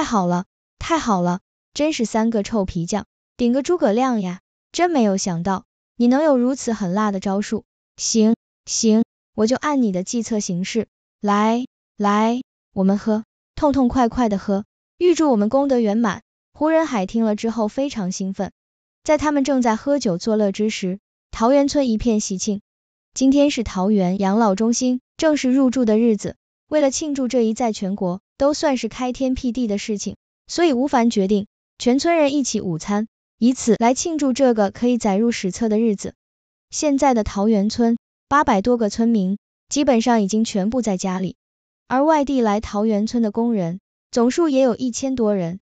太好了，太好了，真是三个臭皮匠顶个诸葛亮呀！真没有想到你能有如此狠辣的招数。行行，我就按你的计策行事。来来，我们喝，痛痛快快的喝。预祝我们功德圆满。胡仁海听了之后非常兴奋。在他们正在喝酒作乐之时，桃园村一片喜庆。今天是桃园养老中心正式入住的日子。为了庆祝这一在全国都算是开天辟地的事情，所以吴凡决定全村人一起午餐，以此来庆祝这个可以载入史册的日子。现在的桃源村八百多个村民基本上已经全部在家里，而外地来桃源村的工人总数也有一千多人，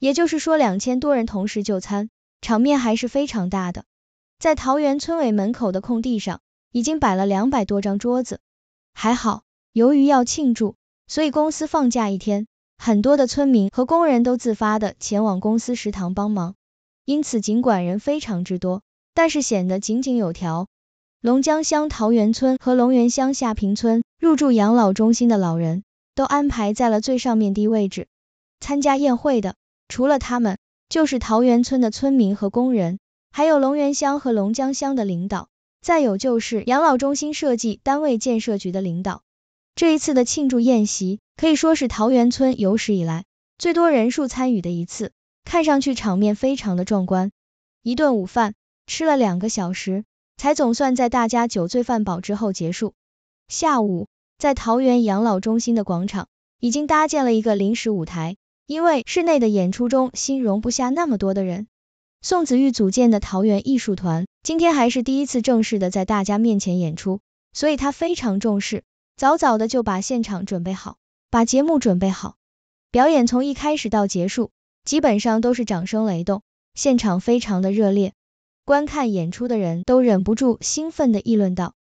也就是说两千多人同时就餐，场面还是非常大的。在桃源村委门口的空地上，已经摆了两百多张桌子，还好。由于要庆祝，所以公司放假一天，很多的村民和工人都自发的前往公司食堂帮忙，因此尽管人非常之多，但是显得井井有条。龙江乡桃园村和龙源乡下坪村入住养老中心的老人，都安排在了最上面的位置。参加宴会的，除了他们，就是桃源村的村民和工人，还有龙源乡和龙江乡的领导，再有就是养老中心设计单位建设局的领导。这一次的庆祝宴席可以说是桃源村有史以来最多人数参与的一次，看上去场面非常的壮观。一顿午饭吃了两个小时，才总算在大家酒醉饭饱之后结束。下午，在桃园养老中心的广场已经搭建了一个临时舞台，因为室内的演出中心容不下那么多的人。宋子玉组建的桃园艺术团今天还是第一次正式的在大家面前演出，所以他非常重视。早早的就把现场准备好，把节目准备好，表演从一开始到结束，基本上都是掌声雷动，现场非常的热烈，观看演出的人都忍不住兴奋的议论道：“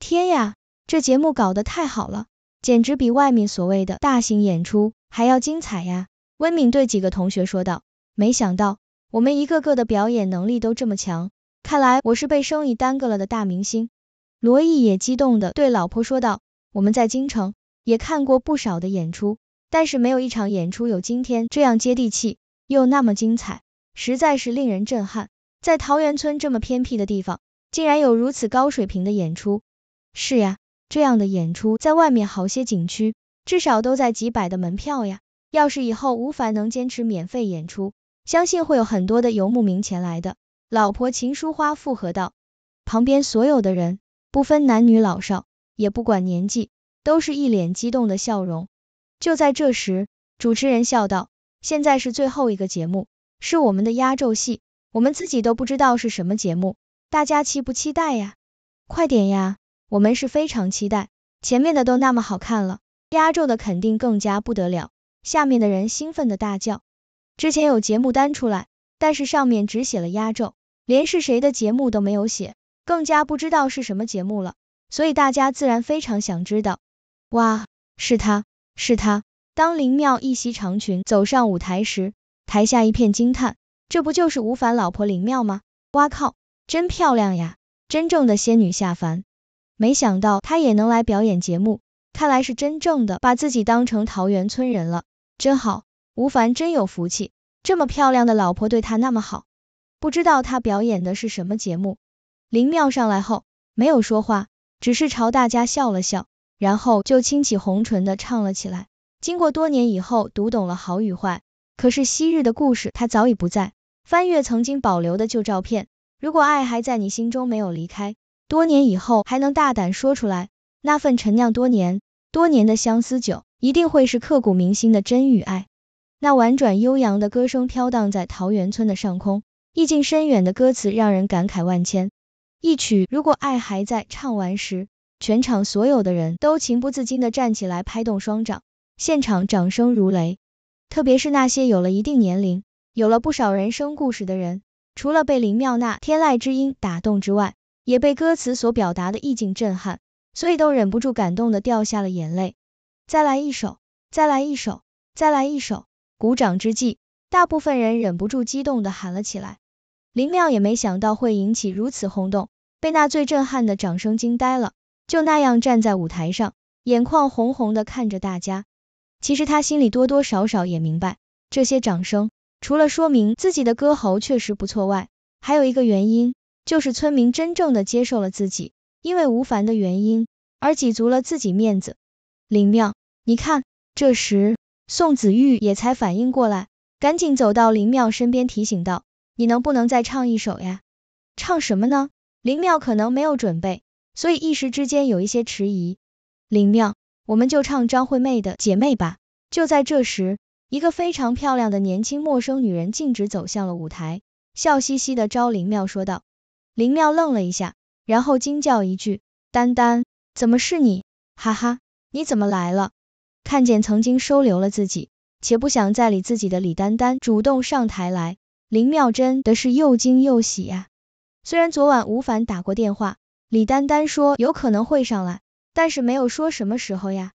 天呀，这节目搞得太好了，简直比外面所谓的大型演出还要精彩呀！”温敏对几个同学说道：“没想到我们一个个的表演能力都这么强，看来我是被生意耽搁了的大明星。”罗毅也激动的对老婆说道。我们在京城也看过不少的演出，但是没有一场演出有今天这样接地气又那么精彩，实在是令人震撼。在桃源村这么偏僻的地方，竟然有如此高水平的演出，是呀，这样的演出在外面好些景区至少都在几百的门票呀。要是以后吴凡能坚持免费演出，相信会有很多的游牧民前来的。老婆秦淑花附和道，旁边所有的人不分男女老少。也不管年纪，都是一脸激动的笑容。就在这时，主持人笑道：“现在是最后一个节目，是我们的压轴戏。我们自己都不知道是什么节目，大家期不期待呀？快点呀！我们是非常期待，前面的都那么好看了，压轴的肯定更加不得了。”下面的人兴奋的大叫：“之前有节目单出来，但是上面只写了压轴，连是谁的节目都没有写，更加不知道是什么节目了。”所以大家自然非常想知道，哇，是她，是她！当林妙一袭长裙走上舞台时，台下一片惊叹，这不就是吴凡老婆林妙吗？哇靠，真漂亮呀，真正的仙女下凡！没想到她也能来表演节目，看来是真正的把自己当成桃源村人了，真好，吴凡真有福气，这么漂亮的老婆对他那么好，不知道她表演的是什么节目。林妙上来后没有说话。只是朝大家笑了笑，然后就轻启红唇的唱了起来。经过多年以后，读懂了好与坏，可是昔日的故事，他早已不在。翻阅曾经保留的旧照片，如果爱还在你心中没有离开，多年以后还能大胆说出来，那份陈酿多年多年的相思酒，一定会是刻骨铭心的真与爱。那婉转悠扬的歌声飘荡在桃源村的上空，意境深远的歌词让人感慨万千。一曲《如果爱还在》唱完时，全场所有的人都情不自禁地站起来拍动双掌，现场掌声如雷。特别是那些有了一定年龄，有了不少人生故事的人，除了被林妙那天籁之音打动之外，也被歌词所表达的意境震撼，所以都忍不住感动的掉下了眼泪。再来一首，再来一首，再来一首，鼓掌之际，大部分人忍不住激动的喊了起来。林妙也没想到会引起如此轰动。被那最震撼的掌声惊呆了，就那样站在舞台上，眼眶红红的看着大家。其实他心里多多少少也明白，这些掌声除了说明自己的歌喉确实不错外，还有一个原因就是村民真正的接受了自己，因为吴凡的原因而挤足了自己面子。林妙，你看，这时宋子玉也才反应过来，赶紧走到林妙身边提醒道：“你能不能再唱一首呀？唱什么呢？”林妙可能没有准备，所以一时之间有一些迟疑。林妙，我们就唱张惠妹的《姐妹》吧。就在这时，一个非常漂亮的年轻陌生女人径直走向了舞台，笑嘻嘻的朝林妙说道。林妙愣了一下，然后惊叫一句：“丹丹，怎么是你？哈哈，你怎么来了？”看见曾经收留了自己，且不想再理自己的李丹丹主动上台来，林妙真的是又惊又喜呀。虽然昨晚吴凡打过电话，李丹丹说有可能会上来，但是没有说什么时候呀。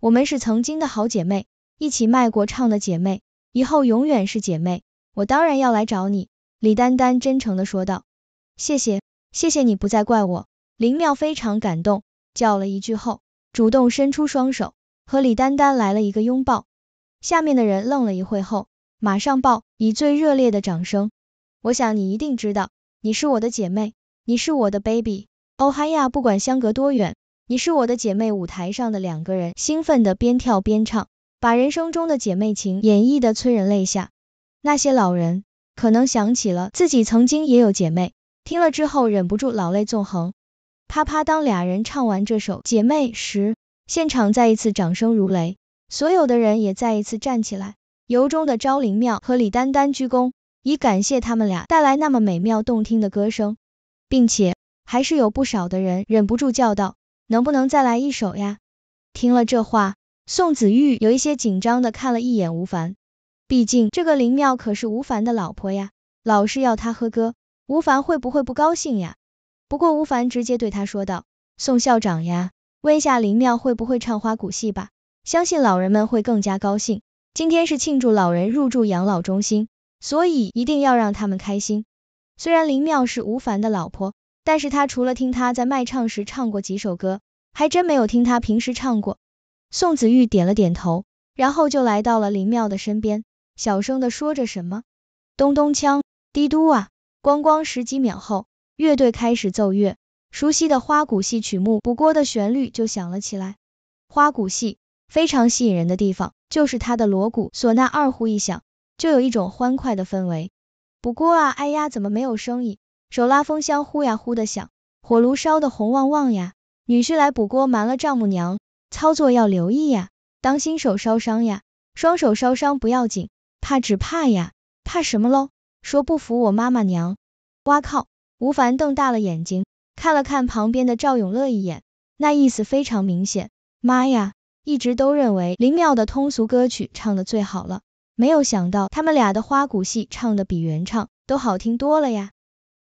我们是曾经的好姐妹，一起卖过唱的姐妹，以后永远是姐妹，我当然要来找你。李丹丹真诚的说道。谢谢，谢谢你不再怪我。林妙非常感动，叫了一句后，主动伸出双手，和李丹丹来了一个拥抱。下面的人愣了一会后，马上报以最热烈的掌声。我想你一定知道。你是我的姐妹，你是我的 baby，哦哈呀，不管相隔多远。你是我的姐妹，舞台上的两个人兴奋的边跳边唱，把人生中的姐妹情演绎的催人泪下。那些老人可能想起了自己曾经也有姐妹，听了之后忍不住老泪纵横。啪啪，当俩人唱完这首姐妹时，现场再一次掌声如雷，所有的人也再一次站起来，由衷的朝林妙和李丹丹鞠躬。以感谢他们俩带来那么美妙动听的歌声，并且还是有不少的人忍不住叫道，能不能再来一首呀？听了这话，宋子玉有一些紧张的看了一眼吴凡，毕竟这个林妙可是吴凡的老婆呀，老是要他喝歌，吴凡会不会不高兴呀？不过吴凡直接对他说道，宋校长呀，问下林妙会不会唱花鼓戏吧，相信老人们会更加高兴。今天是庆祝老人入住养老中心。所以一定要让他们开心。虽然林妙是吴凡的老婆，但是他除了听他在卖唱时唱过几首歌，还真没有听他平时唱过。宋子玉点了点头，然后就来到了林妙的身边，小声的说着什么。咚咚锵，滴嘟啊，咣咣，十几秒后，乐队开始奏乐，熟悉的花鼓戏曲目《补锅》的旋律就响了起来。花鼓戏非常吸引人的地方，就是它的锣鼓、唢呐、二胡一响。就有一种欢快的氛围。补锅啊，哎呀，怎么没有声音？手拉风箱呼呀呼的响，火炉烧的红旺旺呀。女婿来补锅瞒了丈母娘，操作要留意呀，当心手烧伤呀。双手烧伤不要紧，怕只怕呀，怕什么喽？说不服我妈妈娘。哇靠！吴凡瞪大了眼睛，看了看旁边的赵永乐一眼，那意思非常明显。妈呀，一直都认为林妙的通俗歌曲唱的最好了。没有想到，他们俩的花鼓戏唱的比原唱都好听多了呀！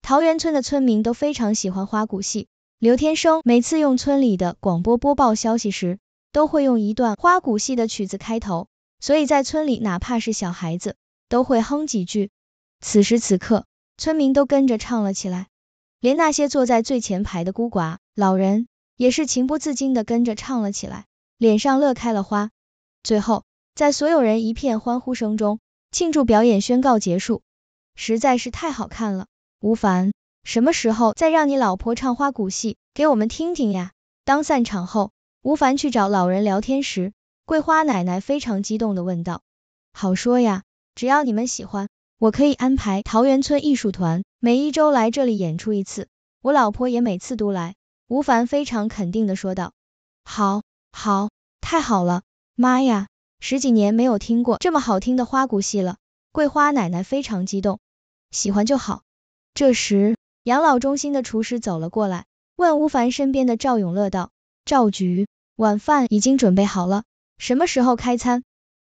桃源村的村民都非常喜欢花鼓戏，刘天生每次用村里的广播播报消息时，都会用一段花鼓戏的曲子开头，所以在村里，哪怕是小孩子，都会哼几句。此时此刻，村民都跟着唱了起来，连那些坐在最前排的孤寡老人，也是情不自禁的跟着唱了起来，脸上乐开了花。最后。在所有人一片欢呼声中，庆祝表演宣告结束，实在是太好看了。吴凡，什么时候再让你老婆唱花鼓戏给我们听听呀？当散场后，吴凡去找老人聊天时，桂花奶奶非常激动的问道：“好说呀，只要你们喜欢，我可以安排桃园村艺术团每一周来这里演出一次，我老婆也每次都来。”吴凡非常肯定的说道：“好，好，太好了，妈呀！”十几年没有听过这么好听的花鼓戏了，桂花奶奶非常激动，喜欢就好。这时，养老中心的厨师走了过来，问吴凡身边的赵永乐道：“赵局，晚饭已经准备好了，什么时候开餐？”“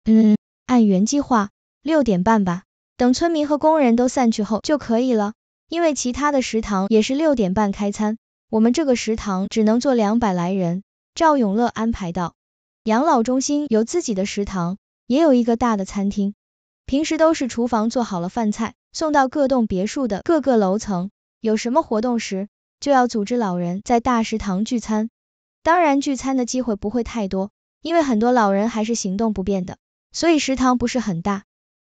嗯，按原计划，六点半吧。等村民和工人都散去后就可以了，因为其他的食堂也是六点半开餐，我们这个食堂只能坐两百来人。”赵永乐安排道。养老中心有自己的食堂，也有一个大的餐厅，平时都是厨房做好了饭菜送到各栋别墅的各个楼层。有什么活动时，就要组织老人在大食堂聚餐。当然聚餐的机会不会太多，因为很多老人还是行动不便的，所以食堂不是很大。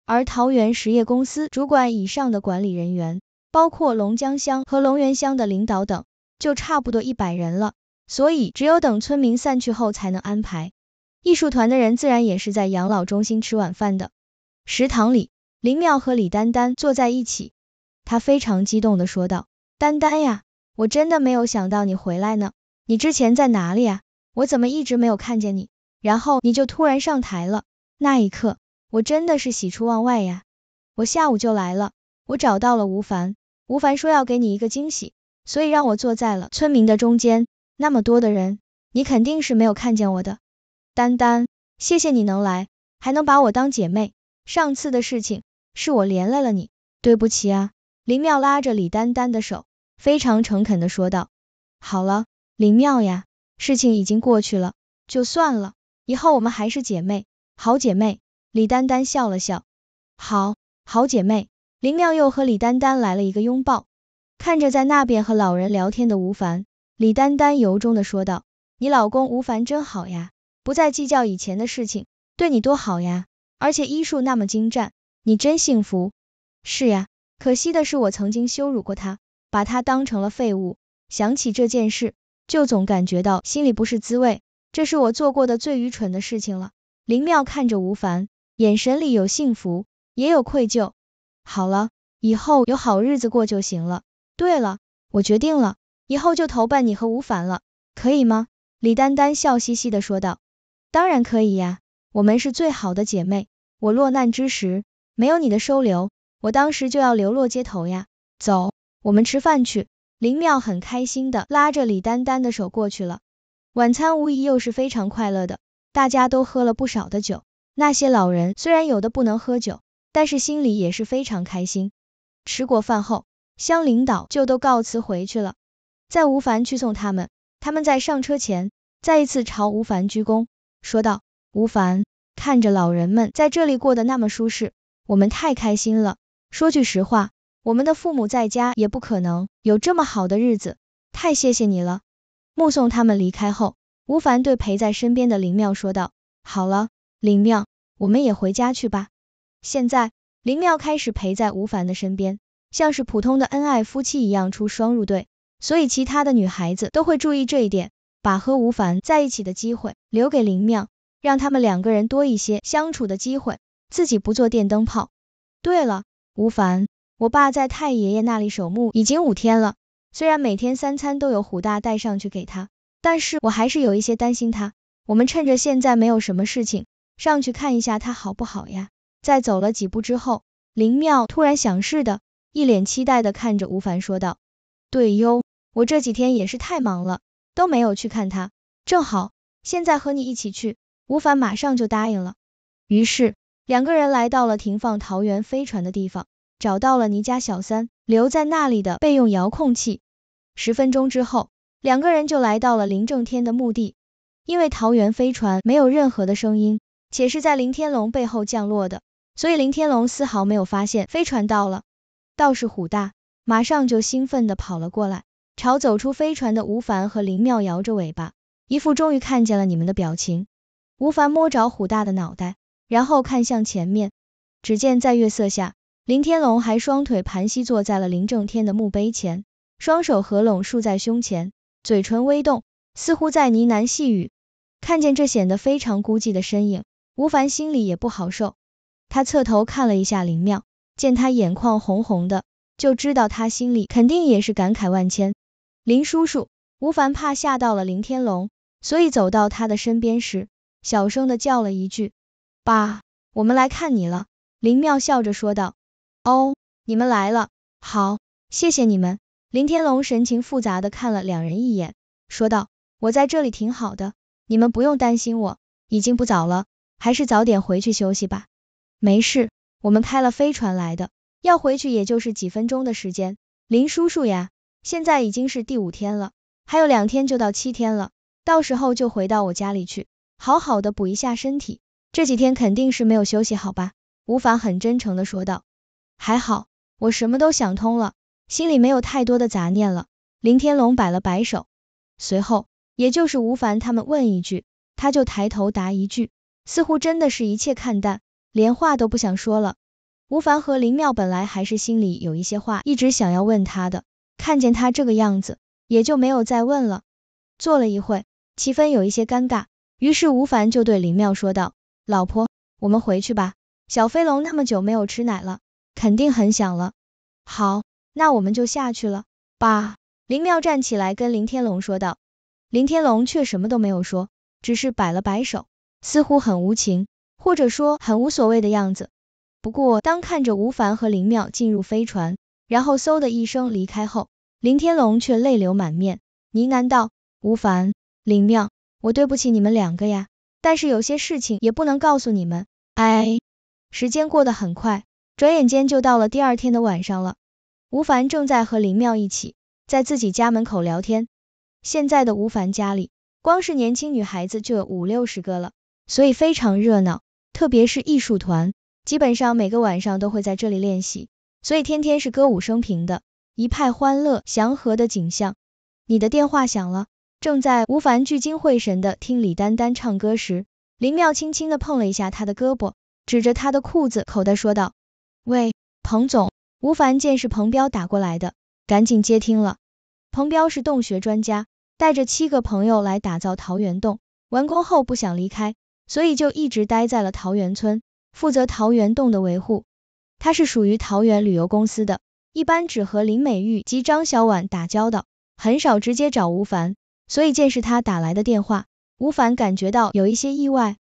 而桃园实业公司主管以上的管理人员，包括龙江乡和龙源乡的领导等，就差不多一百人了，所以只有等村民散去后才能安排。艺术团的人自然也是在养老中心吃晚饭的。食堂里，林妙和李丹丹坐在一起，她非常激动地说道：“丹丹呀，我真的没有想到你回来呢，你之前在哪里呀？我怎么一直没有看见你？然后你就突然上台了，那一刻我真的是喜出望外呀！我下午就来了，我找到了吴凡，吴凡说要给你一个惊喜，所以让我坐在了村民的中间，那么多的人，你肯定是没有看见我的。”丹丹，谢谢你能来，还能把我当姐妹。上次的事情是我连累了你，对不起啊！林妙拉着李丹丹的手，非常诚恳的说道。好了，林妙呀，事情已经过去了，就算了，以后我们还是姐妹，好姐妹。李丹丹笑了笑，好，好姐妹。林妙又和李丹丹来了一个拥抱。看着在那边和老人聊天的吴凡，李丹丹由衷的说道，你老公吴凡真好呀。不再计较以前的事情，对你多好呀，而且医术那么精湛，你真幸福。是呀，可惜的是我曾经羞辱过他，把他当成了废物，想起这件事就总感觉到心里不是滋味，这是我做过的最愚蠢的事情了。林妙看着吴凡，眼神里有幸福，也有愧疚。好了，以后有好日子过就行了。对了，我决定了，以后就投奔你和吴凡了，可以吗？李丹丹笑嘻嘻的说道。当然可以呀，我们是最好的姐妹。我落难之时，没有你的收留，我当时就要流落街头呀。走，我们吃饭去。林妙很开心的拉着李丹丹的手过去了。晚餐无疑又是非常快乐的，大家都喝了不少的酒。那些老人虽然有的不能喝酒，但是心里也是非常开心。吃过饭后，乡领导就都告辞回去了。在吴凡去送他们，他们在上车前，再一次朝吴凡鞠躬。说道，吴凡看着老人们在这里过得那么舒适，我们太开心了。说句实话，我们的父母在家也不可能有这么好的日子，太谢谢你了。目送他们离开后，吴凡对陪在身边的林妙说道，好了，林妙，我们也回家去吧。现在，林妙开始陪在吴凡的身边，像是普通的恩爱夫妻一样出双入对，所以其他的女孩子都会注意这一点。把和吴凡在一起的机会留给林妙，让他们两个人多一些相处的机会，自己不做电灯泡。对了，吴凡，我爸在太爷爷那里守墓已经五天了，虽然每天三餐都有虎大带上去给他，但是我还是有一些担心他。我们趁着现在没有什么事情，上去看一下他好不好呀？在走了几步之后，林妙突然想似的，一脸期待的看着吴凡说道，对哟，我这几天也是太忙了。都没有去看他，正好现在和你一起去，吴凡马上就答应了。于是两个人来到了停放桃园飞船的地方，找到了倪家小三留在那里的备用遥控器。十分钟之后，两个人就来到了林正天的墓地。因为桃园飞船没有任何的声音，且是在林天龙背后降落的，所以林天龙丝毫没有发现飞船到了，倒是虎大马上就兴奋的跑了过来。朝走出飞船的吴凡和林妙摇着尾巴，一副终于看见了你们的表情。吴凡摸着虎大的脑袋，然后看向前面，只见在月色下，林天龙还双腿盘膝坐在了林正天的墓碑前，双手合拢竖在胸前，嘴唇微动，似乎在呢喃细语。看见这显得非常孤寂的身影，吴凡心里也不好受。他侧头看了一下林妙，见他眼眶红红的，就知道他心里肯定也是感慨万千。林叔叔，吴凡怕吓到了林天龙，所以走到他的身边时，小声的叫了一句：“爸，我们来看你了。”林妙笑着说道：“哦，你们来了，好，谢谢你们。”林天龙神情复杂的看了两人一眼，说道：“我在这里挺好的，你们不用担心我。已经不早了，还是早点回去休息吧。”“没事，我们开了飞船来的，要回去也就是几分钟的时间。”“林叔叔呀。”现在已经是第五天了，还有两天就到七天了，到时候就回到我家里去，好好的补一下身体。这几天肯定是没有休息好吧？吴凡很真诚的说道。还好，我什么都想通了，心里没有太多的杂念了。林天龙摆了摆手，随后也就是吴凡他们问一句，他就抬头答一句，似乎真的是一切看淡，连话都不想说了。吴凡和林妙本来还是心里有一些话一直想要问他的。看见他这个样子，也就没有再问了。坐了一会，气氛有一些尴尬，于是吴凡就对林妙说道：“老婆，我们回去吧，小飞龙那么久没有吃奶了，肯定很想了。”“好，那我们就下去了。”“爸。”林妙站起来跟林天龙说道，林天龙却什么都没有说，只是摆了摆手，似乎很无情，或者说很无所谓的样子。不过当看着吴凡和林妙进入飞船，然后嗖的一声离开后，林天龙却泪流满面，呢喃道：“吴凡，林妙，我对不起你们两个呀，但是有些事情也不能告诉你们，哎。”时间过得很快，转眼间就到了第二天的晚上了。吴凡正在和林妙一起在自己家门口聊天。现在的吴凡家里，光是年轻女孩子就有五六十个了，所以非常热闹。特别是艺术团，基本上每个晚上都会在这里练习，所以天天是歌舞升平的。一派欢乐祥和的景象。你的电话响了，正在吴凡聚精会神的听李丹丹唱歌时，林妙轻轻的碰了一下他的胳膊，指着他的裤子口袋说道：“喂，彭总。”吴凡见是彭彪打过来的，赶紧接听了。彭彪是洞穴专家，带着七个朋友来打造桃源洞，完工后不想离开，所以就一直待在了桃源村，负责桃源洞的维护。他是属于桃源旅游公司的。一般只和林美玉及张小婉打交道，很少直接找吴凡，所以见识他打来的电话，吴凡感觉到有一些意外。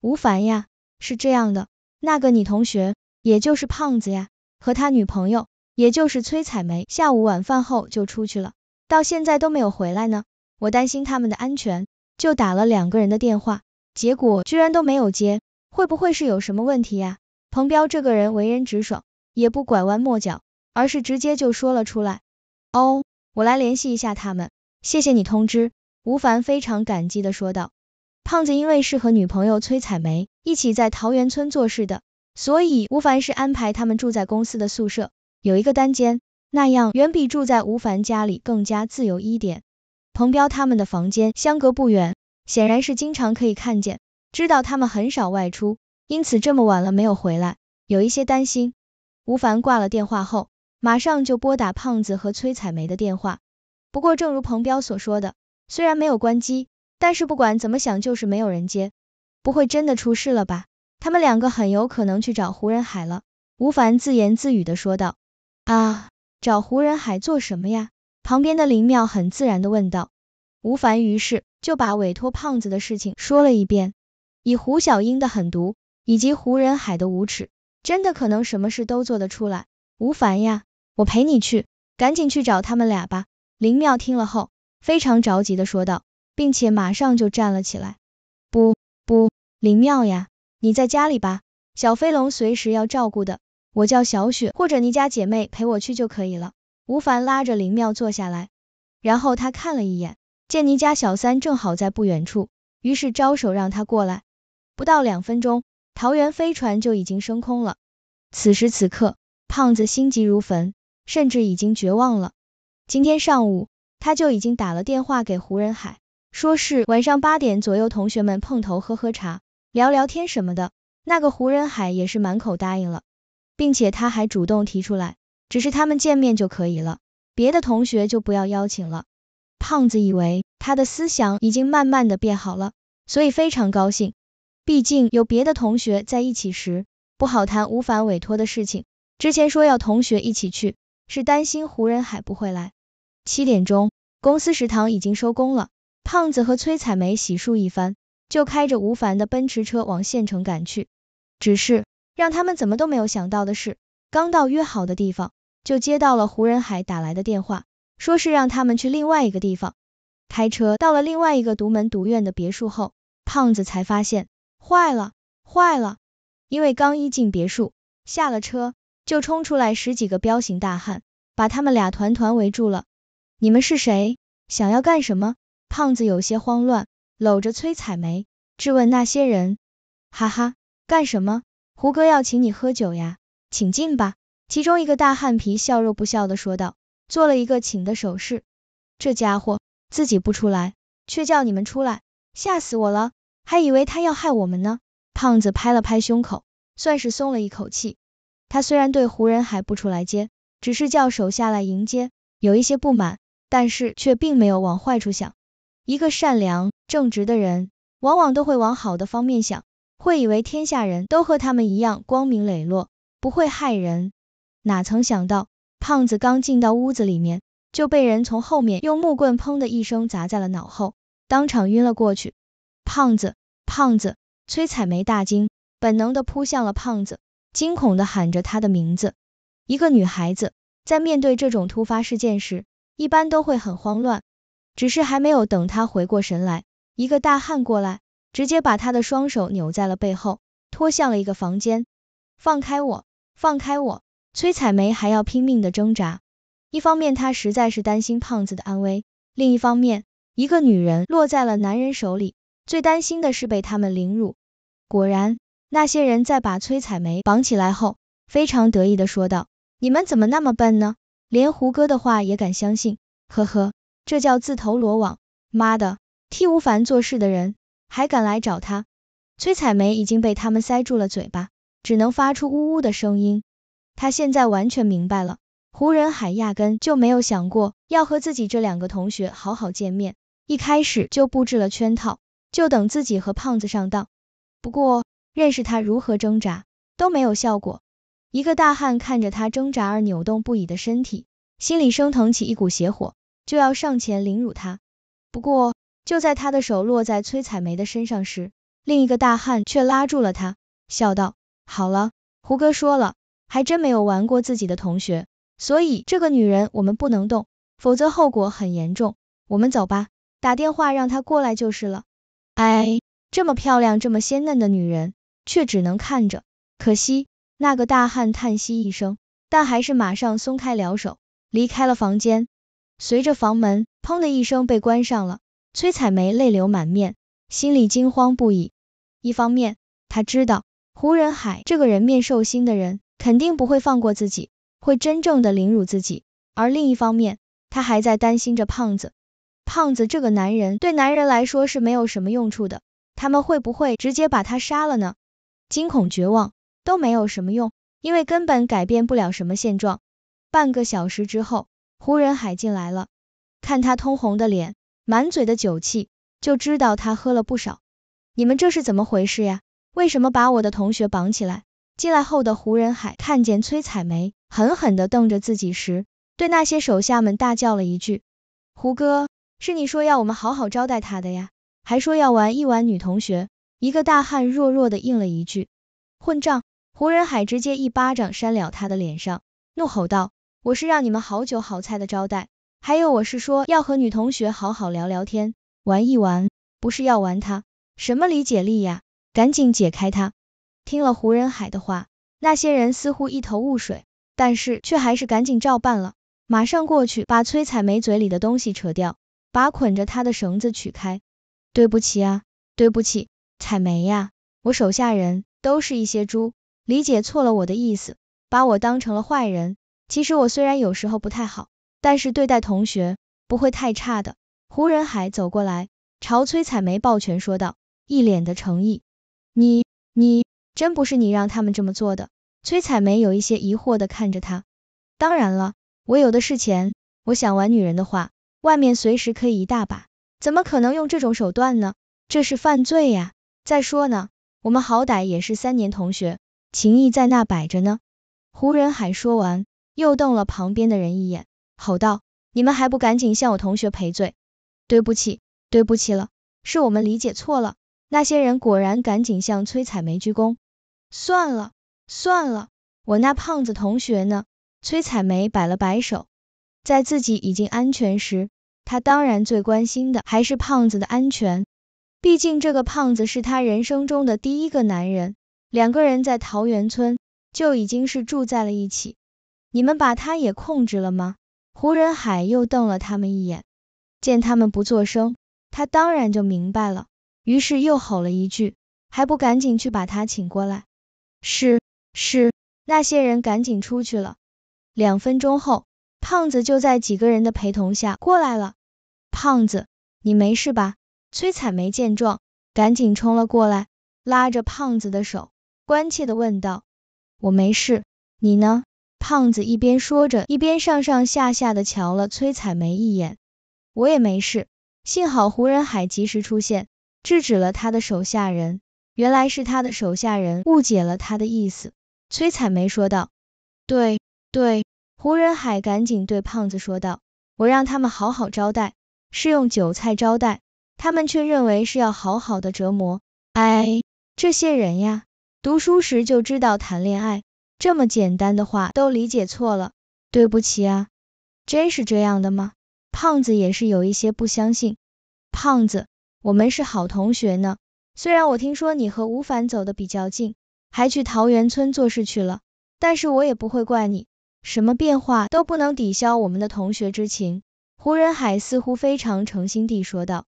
吴凡呀，是这样的，那个你同学，也就是胖子呀，和他女朋友，也就是崔彩梅，下午晚饭后就出去了，到现在都没有回来呢，我担心他们的安全，就打了两个人的电话，结果居然都没有接，会不会是有什么问题呀？彭彪这个人为人直爽，也不拐弯抹角。而是直接就说了出来。哦，我来联系一下他们，谢谢你通知。吴凡非常感激的说道。胖子因为是和女朋友崔彩梅一起在桃源村做事的，所以吴凡是安排他们住在公司的宿舍，有一个单间，那样远比住在吴凡家里更加自由一点。彭彪他们的房间相隔不远，显然是经常可以看见，知道他们很少外出，因此这么晚了没有回来，有一些担心。吴凡挂了电话后。马上就拨打胖子和崔彩梅的电话，不过正如彭彪所说的，虽然没有关机，但是不管怎么想，就是没有人接，不会真的出事了吧？他们两个很有可能去找胡仁海了。吴凡自言自语的说道。啊，找胡仁海做什么呀？旁边的林妙很自然的问道。吴凡于是就把委托胖子的事情说了一遍。以胡小英的狠毒以及胡仁海的无耻，真的可能什么事都做得出来。吴凡呀。我陪你去，赶紧去找他们俩吧！林妙听了后，非常着急的说道，并且马上就站了起来。不不，林妙呀，你在家里吧，小飞龙随时要照顾的。我叫小雪或者你家姐妹陪我去就可以了。吴凡拉着林妙坐下来，然后他看了一眼，见你家小三正好在不远处，于是招手让他过来。不到两分钟，桃园飞船就已经升空了。此时此刻，胖子心急如焚。甚至已经绝望了。今天上午，他就已经打了电话给胡仁海，说是晚上八点左右，同学们碰头喝喝茶、聊聊天什么的。那个胡仁海也是满口答应了，并且他还主动提出来，只是他们见面就可以了，别的同学就不要邀请了。胖子以为他的思想已经慢慢的变好了，所以非常高兴。毕竟有别的同学在一起时，不好谈无法委托的事情。之前说要同学一起去。是担心胡仁海不回来。七点钟，公司食堂已经收工了。胖子和崔彩梅洗漱一番，就开着吴凡的奔驰车往县城赶去。只是让他们怎么都没有想到的是，刚到约好的地方，就接到了胡仁海打来的电话，说是让他们去另外一个地方。开车到了另外一个独门独院的别墅后，胖子才发现，坏了，坏了！因为刚一进别墅，下了车。就冲出来十几个彪形大汉，把他们俩团团围住了。你们是谁？想要干什么？胖子有些慌乱，搂着崔彩梅，质问那些人。哈哈，干什么？胡哥要请你喝酒呀，请进吧。其中一个大汉皮笑肉不笑的说道，做了一个请的手势。这家伙自己不出来，却叫你们出来，吓死我了，还以为他要害我们呢。胖子拍了拍胸口，算是松了一口气。他虽然对胡人还不出来接，只是叫手下来迎接，有一些不满，但是却并没有往坏处想。一个善良正直的人，往往都会往好的方面想，会以为天下人都和他们一样光明磊落，不会害人。哪曾想到，胖子刚进到屋子里面，就被人从后面用木棍砰的一声砸在了脑后，当场晕了过去。胖子，胖子！崔彩梅大惊，本能的扑向了胖子。惊恐的喊着他的名字。一个女孩子在面对这种突发事件时，一般都会很慌乱。只是还没有等她回过神来，一个大汉过来，直接把她的双手扭在了背后，拖向了一个房间。放开我，放开我！崔彩梅还要拼命的挣扎。一方面她实在是担心胖子的安危，另一方面，一个女人落在了男人手里，最担心的是被他们凌辱。果然。那些人在把崔彩梅绑起来后，非常得意地说道：“你们怎么那么笨呢？连胡歌的话也敢相信？呵呵，这叫自投罗网！妈的，替吴凡做事的人还敢来找他！”崔彩梅已经被他们塞住了嘴巴，只能发出呜呜的声音。他现在完全明白了，胡仁海压根就没有想过要和自己这两个同学好好见面，一开始就布置了圈套，就等自己和胖子上当。不过，认识他如何挣扎都没有效果。一个大汉看着他挣扎而扭动不已的身体，心里升腾起一股邪火，就要上前凌辱他。不过就在他的手落在崔彩梅的身上时，另一个大汉却拉住了他，笑道：“好了，胡哥说了，还真没有玩过自己的同学，所以这个女人我们不能动，否则后果很严重。我们走吧，打电话让她过来就是了。”哎，这么漂亮，这么鲜嫩的女人。却只能看着，可惜，那个大汉叹息一声，但还是马上松开了手，离开了房间。随着房门砰的一声被关上了，崔彩梅泪流满面，心里惊慌不已。一方面，他知道胡仁海这个人面兽心的人，肯定不会放过自己，会真正的凌辱自己；而另一方面，他还在担心着胖子。胖子这个男人对男人来说是没有什么用处的，他们会不会直接把他杀了呢？惊恐绝望都没有什么用，因为根本改变不了什么现状。半个小时之后，胡仁海进来了，看他通红的脸，满嘴的酒气，就知道他喝了不少。你们这是怎么回事呀？为什么把我的同学绑起来？进来后的胡仁海看见崔彩梅狠狠地瞪着自己时，对那些手下们大叫了一句：“胡哥，是你说要我们好好招待他的呀，还说要玩一玩女同学。”一个大汉弱弱的应了一句：“混账！”胡仁海直接一巴掌扇了他的脸上，怒吼道：“我是让你们好酒好菜的招待，还有我是说要和女同学好好聊聊天，玩一玩，不是要玩她！什么理解力呀？赶紧解开她！”听了胡仁海的话，那些人似乎一头雾水，但是却还是赶紧照办了，马上过去把崔彩梅嘴里的东西扯掉，把捆着她的绳子取开。对不起啊，对不起。采梅呀，我手下人都是一些猪，理解错了我的意思，把我当成了坏人。其实我虽然有时候不太好，但是对待同学不会太差的。胡仁海走过来，朝崔彩梅抱拳说道，一脸的诚意。你你真不是你让他们这么做的？崔彩梅有一些疑惑的看着他。当然了，我有的是钱，我想玩女人的话，外面随时可以一大把，怎么可能用这种手段呢？这是犯罪呀！再说呢，我们好歹也是三年同学，情谊在那摆着呢。胡仁海说完，又瞪了旁边的人一眼，吼道：“你们还不赶紧向我同学赔罪？对不起，对不起了，是我们理解错了。”那些人果然赶紧向崔彩梅鞠躬。算了，算了，我那胖子同学呢？崔彩梅摆了摆手，在自己已经安全时，她当然最关心的还是胖子的安全。毕竟这个胖子是他人生中的第一个男人，两个人在桃源村就已经是住在了一起。你们把他也控制了吗？胡仁海又瞪了他们一眼，见他们不作声，他当然就明白了，于是又吼了一句：“还不赶紧去把他请过来！”是是，那些人赶紧出去了。两分钟后，胖子就在几个人的陪同下过来了。胖子，你没事吧？崔彩梅见状，赶紧冲了过来，拉着胖子的手，关切的问道：“我没事，你呢？”胖子一边说着，一边上上下下的瞧了崔彩梅一眼：“我也没事，幸好胡仁海及时出现，制止了他的手下人。原来是他的手下人误解了他的意思。”崔彩梅说道：“对，对。”胡仁海赶紧对胖子说道：“我让他们好好招待，是用酒菜招待。”他们却认为是要好好的折磨，哎，这些人呀，读书时就知道谈恋爱，这么简单的话都理解错了，对不起啊，真是这样的吗？胖子也是有一些不相信。胖子，我们是好同学呢，虽然我听说你和吴凡走的比较近，还去桃源村做事去了，但是我也不会怪你，什么变化都不能抵消我们的同学之情。胡仁海似乎非常诚心地说道。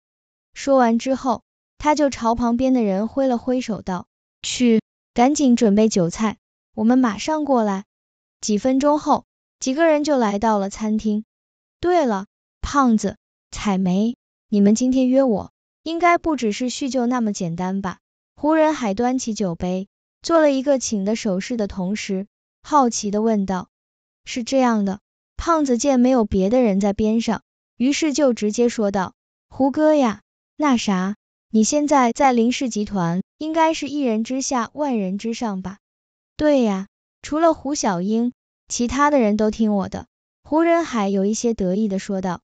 说完之后，他就朝旁边的人挥了挥手，道：“去，赶紧准备酒菜，我们马上过来。”几分钟后，几个人就来到了餐厅。对了，胖子、彩梅，你们今天约我，应该不只是叙旧那么简单吧？胡仁海端起酒杯，做了一个请的手势的同时，好奇的问道：“是这样的。”胖子见没有别的人在边上，于是就直接说道：“胡哥呀。”那啥，你现在在林氏集团，应该是一人之下，万人之上吧？对呀，除了胡小英，其他的人都听我的。胡仁海有一些得意的说道：“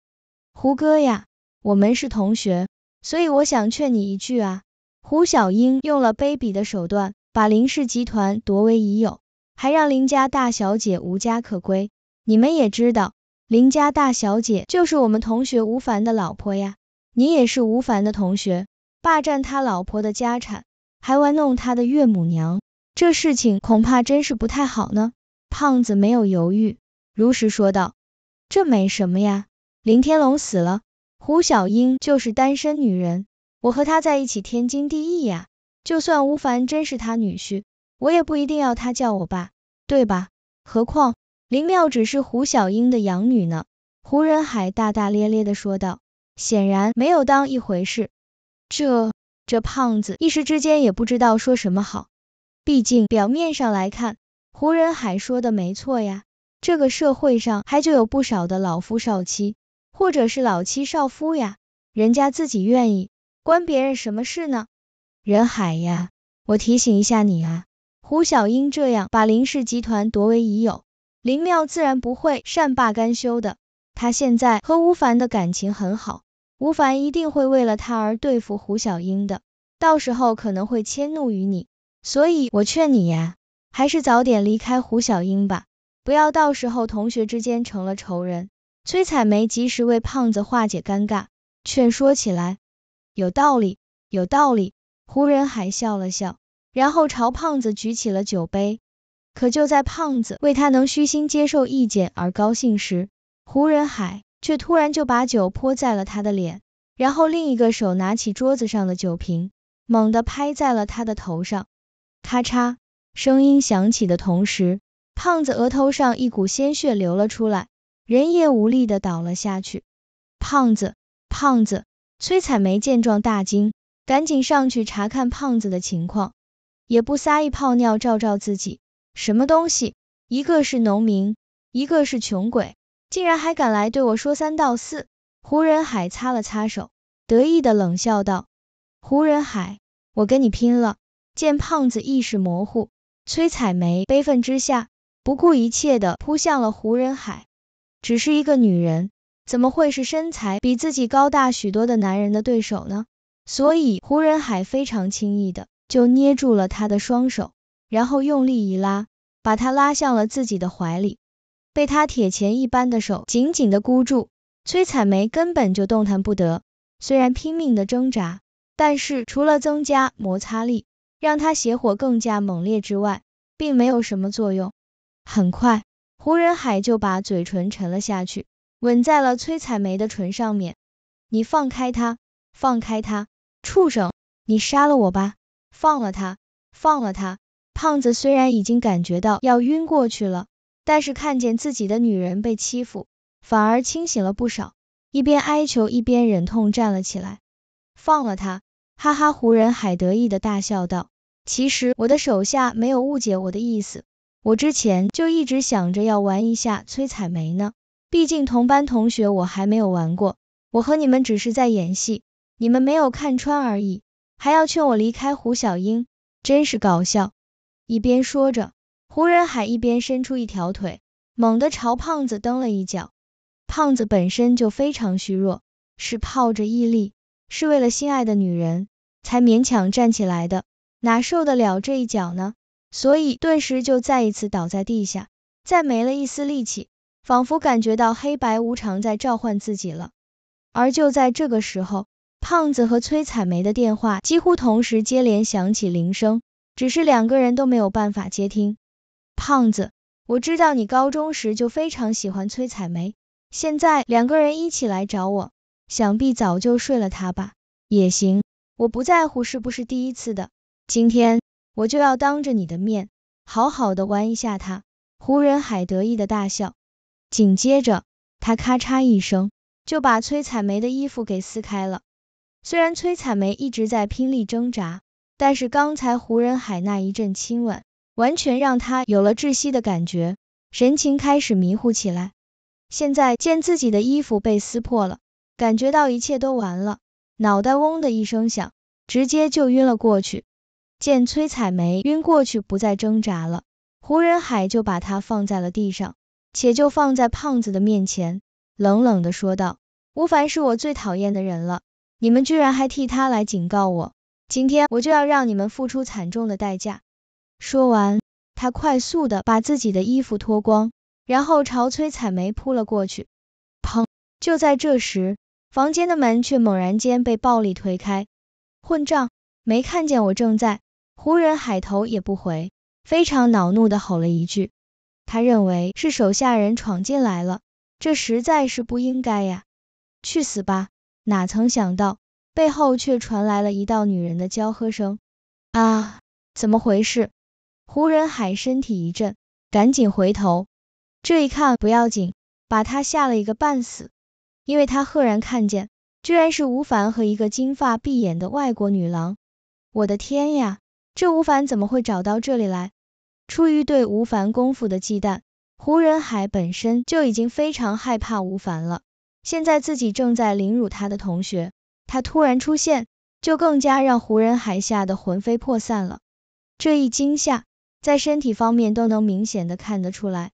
胡哥呀，我们是同学，所以我想劝你一句啊。”胡小英用了卑鄙的手段，把林氏集团夺为己有，还让林家大小姐无家可归。你们也知道，林家大小姐就是我们同学吴凡的老婆呀。你也是吴凡的同学，霸占他老婆的家产，还玩弄他的岳母娘，这事情恐怕真是不太好呢。胖子没有犹豫，如实说道：“这没什么呀，林天龙死了，胡小英就是单身女人，我和她在一起天经地义呀。就算吴凡真是他女婿，我也不一定要他叫我爸，对吧？何况林妙只是胡小英的养女呢。”胡仁海大大咧咧地说道。显然没有当一回事，这这胖子一时之间也不知道说什么好。毕竟表面上来看，胡仁海说的没错呀，这个社会上还就有不少的老夫少妻，或者是老妻少夫呀，人家自己愿意，关别人什么事呢？人海呀，我提醒一下你啊，胡小英这样把林氏集团夺为己有，林妙自然不会善罢甘休的。他现在和吴凡的感情很好。吴凡一定会为了他而对付胡小英的，到时候可能会迁怒于你，所以我劝你呀，还是早点离开胡小英吧，不要到时候同学之间成了仇人。崔彩梅及时为胖子化解尴尬，劝说起来，有道理，有道理。胡仁海笑了笑，然后朝胖子举起了酒杯。可就在胖子为他能虚心接受意见而高兴时，胡仁海。却突然就把酒泼在了他的脸，然后另一个手拿起桌子上的酒瓶，猛地拍在了他的头上，咔嚓，声音响起的同时，胖子额头上一股鲜血流了出来，人也无力的倒了下去。胖子，胖子，崔彩梅见状大惊，赶紧上去查看胖子的情况，也不撒一泡尿照照自己，什么东西？一个是农民，一个是穷鬼。竟然还敢来对我说三道四！胡仁海擦了擦手，得意的冷笑道：“胡仁海，我跟你拼了！”见胖子意识模糊，崔彩梅悲愤之下，不顾一切的扑向了胡仁海。只是一个女人，怎么会是身材比自己高大许多的男人的对手呢？所以胡仁海非常轻易的就捏住了她的双手，然后用力一拉，把她拉向了自己的怀里。被他铁钳一般的手紧紧的箍住，崔彩梅根本就动弹不得。虽然拼命的挣扎，但是除了增加摩擦力，让他邪火更加猛烈之外，并没有什么作用。很快，胡仁海就把嘴唇沉了下去，吻在了崔彩梅的唇上面。你放开他，放开他，畜生，你杀了我吧，放了他，放了他。胖子虽然已经感觉到要晕过去了。但是看见自己的女人被欺负，反而清醒了不少，一边哀求，一边忍痛站了起来，放了他。哈哈，胡人海得意的大笑道：“其实我的手下没有误解我的意思，我之前就一直想着要玩一下崔彩梅呢，毕竟同班同学我还没有玩过，我和你们只是在演戏，你们没有看穿而已，还要劝我离开胡小英，真是搞笑。”一边说着。胡仁海一边伸出一条腿，猛地朝胖子蹬了一脚。胖子本身就非常虚弱，是靠着毅力，是为了心爱的女人才勉强站起来的，哪受得了这一脚呢？所以顿时就再一次倒在地下，再没了一丝力气，仿佛感觉到黑白无常在召唤自己了。而就在这个时候，胖子和崔彩梅的电话几乎同时接连响起铃声，只是两个人都没有办法接听。胖子，我知道你高中时就非常喜欢崔彩梅，现在两个人一起来找我，想必早就睡了她吧？也行，我不在乎是不是第一次的，今天我就要当着你的面，好好的玩一下她。胡仁海得意的大笑，紧接着他咔嚓一声就把崔彩梅的衣服给撕开了。虽然崔彩梅一直在拼力挣扎，但是刚才胡仁海那一阵亲吻。完全让他有了窒息的感觉，神情开始迷糊起来。现在见自己的衣服被撕破了，感觉到一切都完了，脑袋嗡的一声响，直接就晕了过去。见崔彩梅晕过去不再挣扎了，胡仁海就把她放在了地上，且就放在胖子的面前，冷冷的说道：“吴凡是我最讨厌的人了，你们居然还替他来警告我，今天我就要让你们付出惨重的代价。”说完，他快速的把自己的衣服脱光，然后朝崔彩梅扑了过去。砰！就在这时，房间的门却猛然间被暴力推开。混账！没看见我正在？胡人海头也不回，非常恼怒的吼了一句。他认为是手下人闯进来了，这实在是不应该呀！去死吧！哪曾想到，背后却传来了一道女人的娇喝声。啊！怎么回事？胡仁海身体一震，赶紧回头。这一看不要紧，把他吓了一个半死，因为他赫然看见，居然是吴凡和一个金发碧眼的外国女郎。我的天呀，这吴凡怎么会找到这里来？出于对吴凡功夫的忌惮，胡仁海本身就已经非常害怕吴凡了。现在自己正在凌辱他的同学，他突然出现，就更加让胡仁海吓得魂飞魄散了。这一惊吓。在身体方面都能明显的看得出来。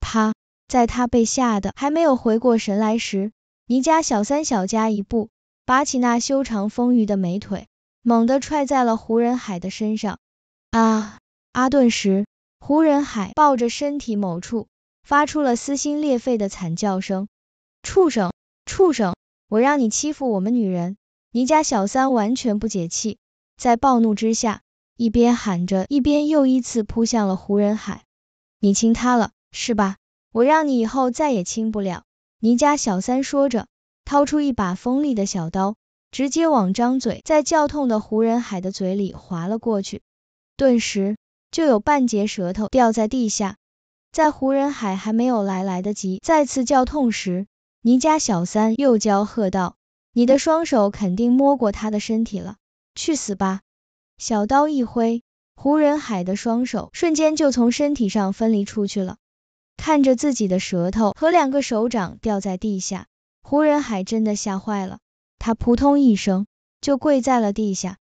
啪，在他被吓得还没有回过神来时，倪家小三小家一步，拔起那修长丰腴的美腿，猛地踹在了胡人海的身上。啊！顿时，胡人海抱着身体某处，发出了撕心裂肺的惨叫声：“畜生，畜生，我让你欺负我们女人！”倪家小三完全不解气，在暴怒之下。一边喊着，一边又一次扑向了胡人海。你亲他了是吧？我让你以后再也亲不了。倪家小三说着，掏出一把锋利的小刀，直接往张嘴在叫痛的胡仁海的嘴里划了过去。顿时就有半截舌头掉在地下。在胡仁海还没有来来得及再次叫痛时，倪家小三又娇喝道：“你的双手肯定摸过他的身体了，去死吧！”小刀一挥，胡仁海的双手瞬间就从身体上分离出去了。看着自己的舌头和两个手掌掉在地下，胡仁海真的吓坏了，他扑通一声就跪在了地下。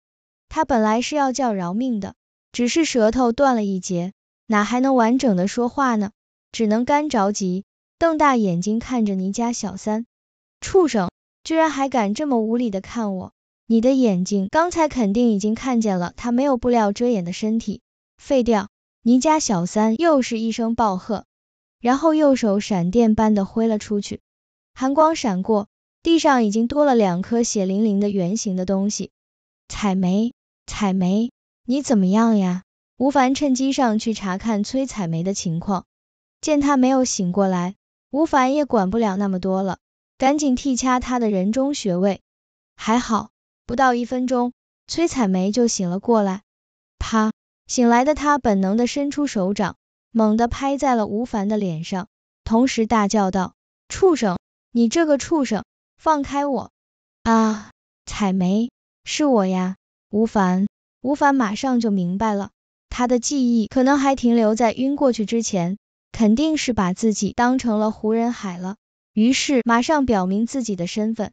他本来是要叫饶命的，只是舌头断了一截，哪还能完整的说话呢？只能干着急，瞪大眼睛看着倪家小三，畜生，居然还敢这么无礼的看我！你的眼睛刚才肯定已经看见了，他没有布料遮掩的身体。废掉！倪家小三又是一声暴喝，然后右手闪电般的挥了出去，寒光闪过，地上已经多了两颗血淋淋的圆形的东西。彩梅，彩梅，你怎么样呀？吴凡趁机上去查看崔彩梅的情况，见她没有醒过来，吴凡也管不了那么多了，赶紧替掐她的人中穴位，还好。不到一分钟，崔彩梅就醒了过来。啪！醒来的她本能的伸出手掌，猛地拍在了吴凡的脸上，同时大叫道：“畜生！你这个畜生！放开我！”啊！彩梅，是我呀，吴凡。吴凡马上就明白了，他的记忆可能还停留在晕过去之前，肯定是把自己当成了胡人海了。于是马上表明自己的身份：“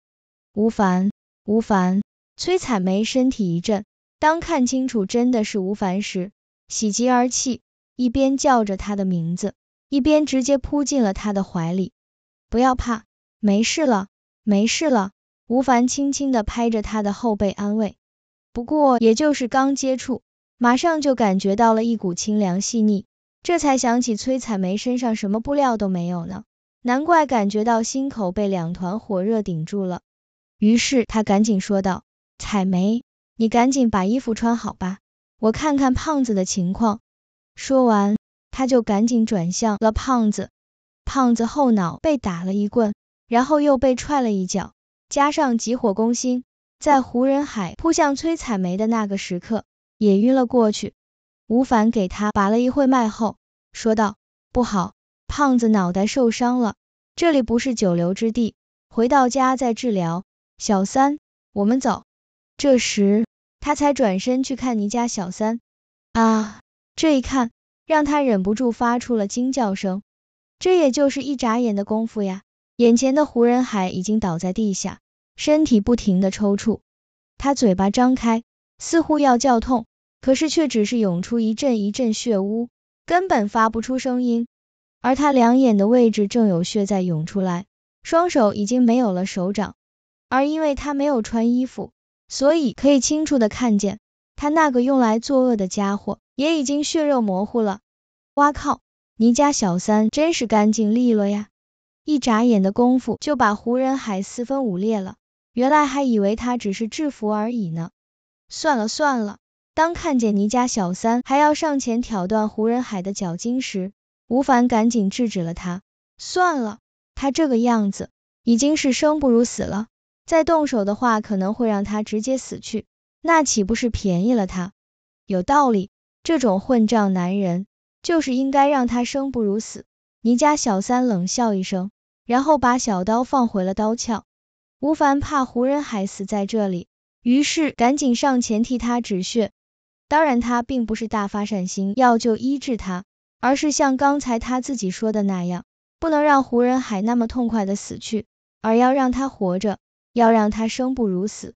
吴凡，吴凡。”崔彩梅身体一震，当看清楚真的是吴凡时，喜极而泣，一边叫着他的名字，一边直接扑进了他的怀里。不要怕，没事了，没事了。吴凡轻轻的拍着他的后背安慰。不过也就是刚接触，马上就感觉到了一股清凉细腻，这才想起崔彩梅身上什么布料都没有呢，难怪感觉到心口被两团火热顶住了。于是他赶紧说道。彩梅，你赶紧把衣服穿好吧，我看看胖子的情况。说完，他就赶紧转向了胖子。胖子后脑被打了一棍，然后又被踹了一脚，加上急火攻心，在胡人海扑向崔彩梅的那个时刻，也晕了过去。吴凡给他把了一会脉后，说道：“不好，胖子脑袋受伤了，这里不是久留之地，回到家再治疗。小三，我们走。”这时，他才转身去看倪家小三，啊，这一看让他忍不住发出了惊叫声。这也就是一眨眼的功夫呀，眼前的胡仁海已经倒在地下，身体不停的抽搐，他嘴巴张开，似乎要叫痛，可是却只是涌出一阵一阵血污，根本发不出声音。而他两眼的位置正有血在涌出来，双手已经没有了手掌，而因为他没有穿衣服。所以可以清楚的看见，他那个用来作恶的家伙也已经血肉模糊了。哇靠，你家小三真是干净利落呀，一眨眼的功夫就把胡人海四分五裂了。原来还以为他只是制服而已呢。算了算了，当看见你家小三还要上前挑断胡人海的脚筋时，吴凡赶紧制止了他。算了，他这个样子已经是生不如死了。再动手的话，可能会让他直接死去，那岂不是便宜了他？有道理，这种混账男人，就是应该让他生不如死。倪家小三冷笑一声，然后把小刀放回了刀鞘。吴凡怕胡人海死在这里，于是赶紧上前替他止血。当然，他并不是大发善心要救医治他，而是像刚才他自己说的那样，不能让胡人海那么痛快的死去，而要让他活着。要让他生不如死。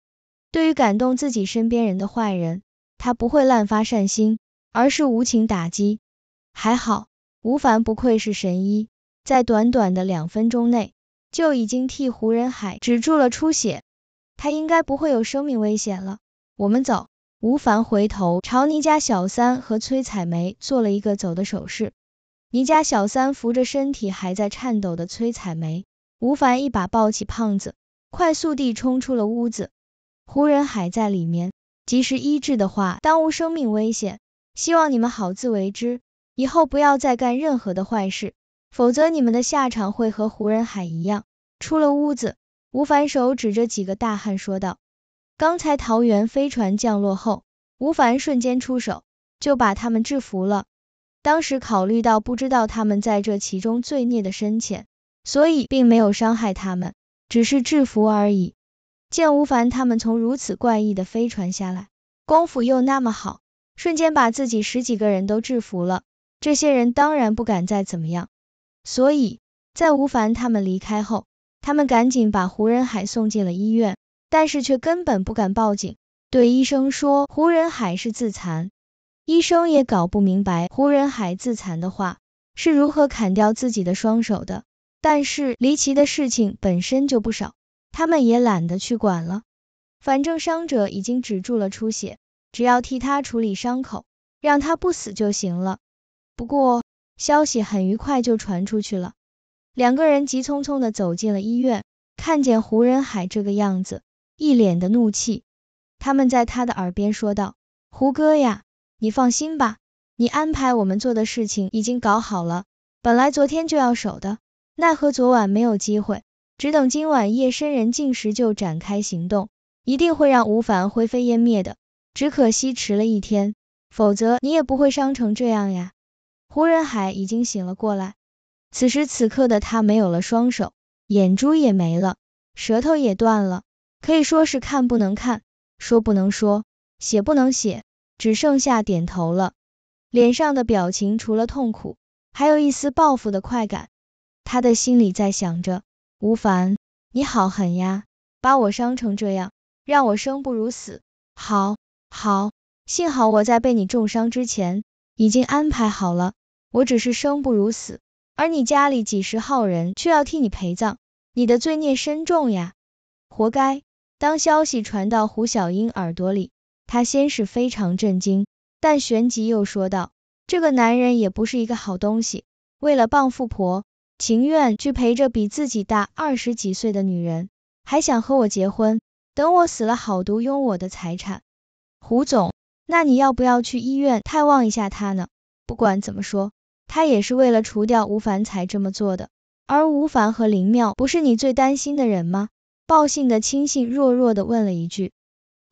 对于感动自己身边人的坏人，他不会滥发善心，而是无情打击。还好，吴凡不愧是神医，在短短的两分钟内就已经替胡仁海止住了出血，他应该不会有生命危险了。我们走。吴凡回头朝倪家小三和崔彩梅做了一个走的手势。倪家小三扶着身体还在颤抖的崔彩梅，吴凡一把抱起胖子。快速地冲出了屋子，胡人海在里面，及时医治的话，当无生命危险。希望你们好自为之，以后不要再干任何的坏事，否则你们的下场会和胡人海一样。出了屋子，吴凡手指着几个大汉说道：“刚才桃园飞船降落后，吴凡瞬间出手，就把他们制服了。当时考虑到不知道他们在这其中罪孽的深浅，所以并没有伤害他们。”只是制服而已。见吴凡他们从如此怪异的飞船下来，功夫又那么好，瞬间把自己十几个人都制服了。这些人当然不敢再怎么样。所以在吴凡他们离开后，他们赶紧把胡仁海送进了医院，但是却根本不敢报警，对医生说胡仁海是自残。医生也搞不明白胡仁海自残的话是如何砍掉自己的双手的。但是离奇的事情本身就不少，他们也懒得去管了。反正伤者已经止住了出血，只要替他处理伤口，让他不死就行了。不过消息很愉快就传出去了，两个人急匆匆的走进了医院，看见胡仁海这个样子，一脸的怒气，他们在他的耳边说道：“胡哥呀，你放心吧，你安排我们做的事情已经搞好了，本来昨天就要守的。”奈何昨晚没有机会，只等今晚夜深人静时就展开行动，一定会让吴凡灰飞烟灭的。只可惜迟了一天，否则你也不会伤成这样呀。胡仁海已经醒了过来，此时此刻的他没有了双手，眼珠也没了，舌头也断了，可以说是看不能看，说不能说，写不能写，只剩下点头了。脸上的表情除了痛苦，还有一丝报复的快感。他的心里在想着，吴凡，你好狠呀，把我伤成这样，让我生不如死。好，好，幸好我在被你重伤之前，已经安排好了，我只是生不如死，而你家里几十号人却要替你陪葬，你的罪孽深重呀，活该。当消息传到胡小英耳朵里，她先是非常震惊，但旋即又说道，这个男人也不是一个好东西，为了傍富婆。情愿去陪着比自己大二十几岁的女人，还想和我结婚，等我死了好独拥我的财产。胡总，那你要不要去医院探望一下他呢？不管怎么说，他也是为了除掉吴凡才这么做的。而吴凡和林妙不是你最担心的人吗？报信的亲信弱弱的问了一句。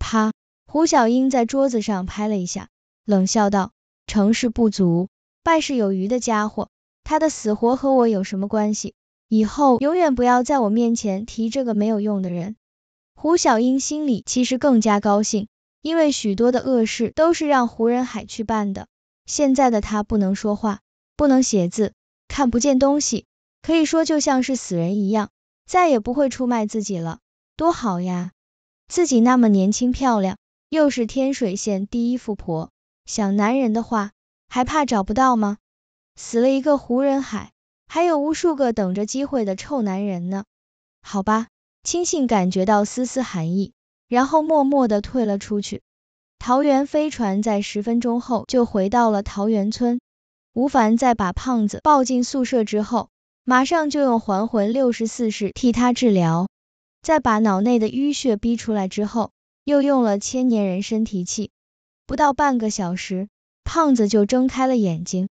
啪，胡小英在桌子上拍了一下，冷笑道：“成事不足，败事有余的家伙。”他的死活和我有什么关系？以后永远不要在我面前提这个没有用的人。胡小英心里其实更加高兴，因为许多的恶事都是让胡仁海去办的。现在的他不能说话，不能写字，看不见东西，可以说就像是死人一样，再也不会出卖自己了，多好呀！自己那么年轻漂亮，又是天水县第一富婆，想男人的话，还怕找不到吗？死了一个胡人海，还有无数个等着机会的臭男人呢。好吧，青信感觉到丝丝寒意，然后默默的退了出去。桃园飞船在十分钟后就回到了桃园村。吴凡在把胖子抱进宿舍之后，马上就用还魂六十四式替他治疗，再把脑内的淤血逼出来之后，又用了千年人参提气。不到半个小时，胖子就睁开了眼睛。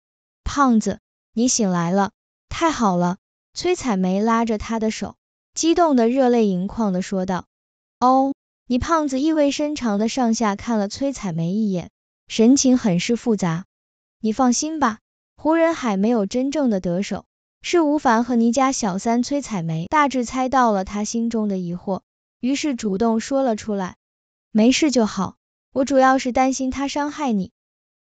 胖子，你醒来了，太好了！崔彩梅拉着他的手，激动的热泪盈眶的说道。哦，你胖子意味深长的上下看了崔彩梅一眼，神情很是复杂。你放心吧，胡仁海没有真正的得手，是吴凡和你家小三崔彩梅大致猜到了他心中的疑惑，于是主动说了出来。没事就好，我主要是担心他伤害你。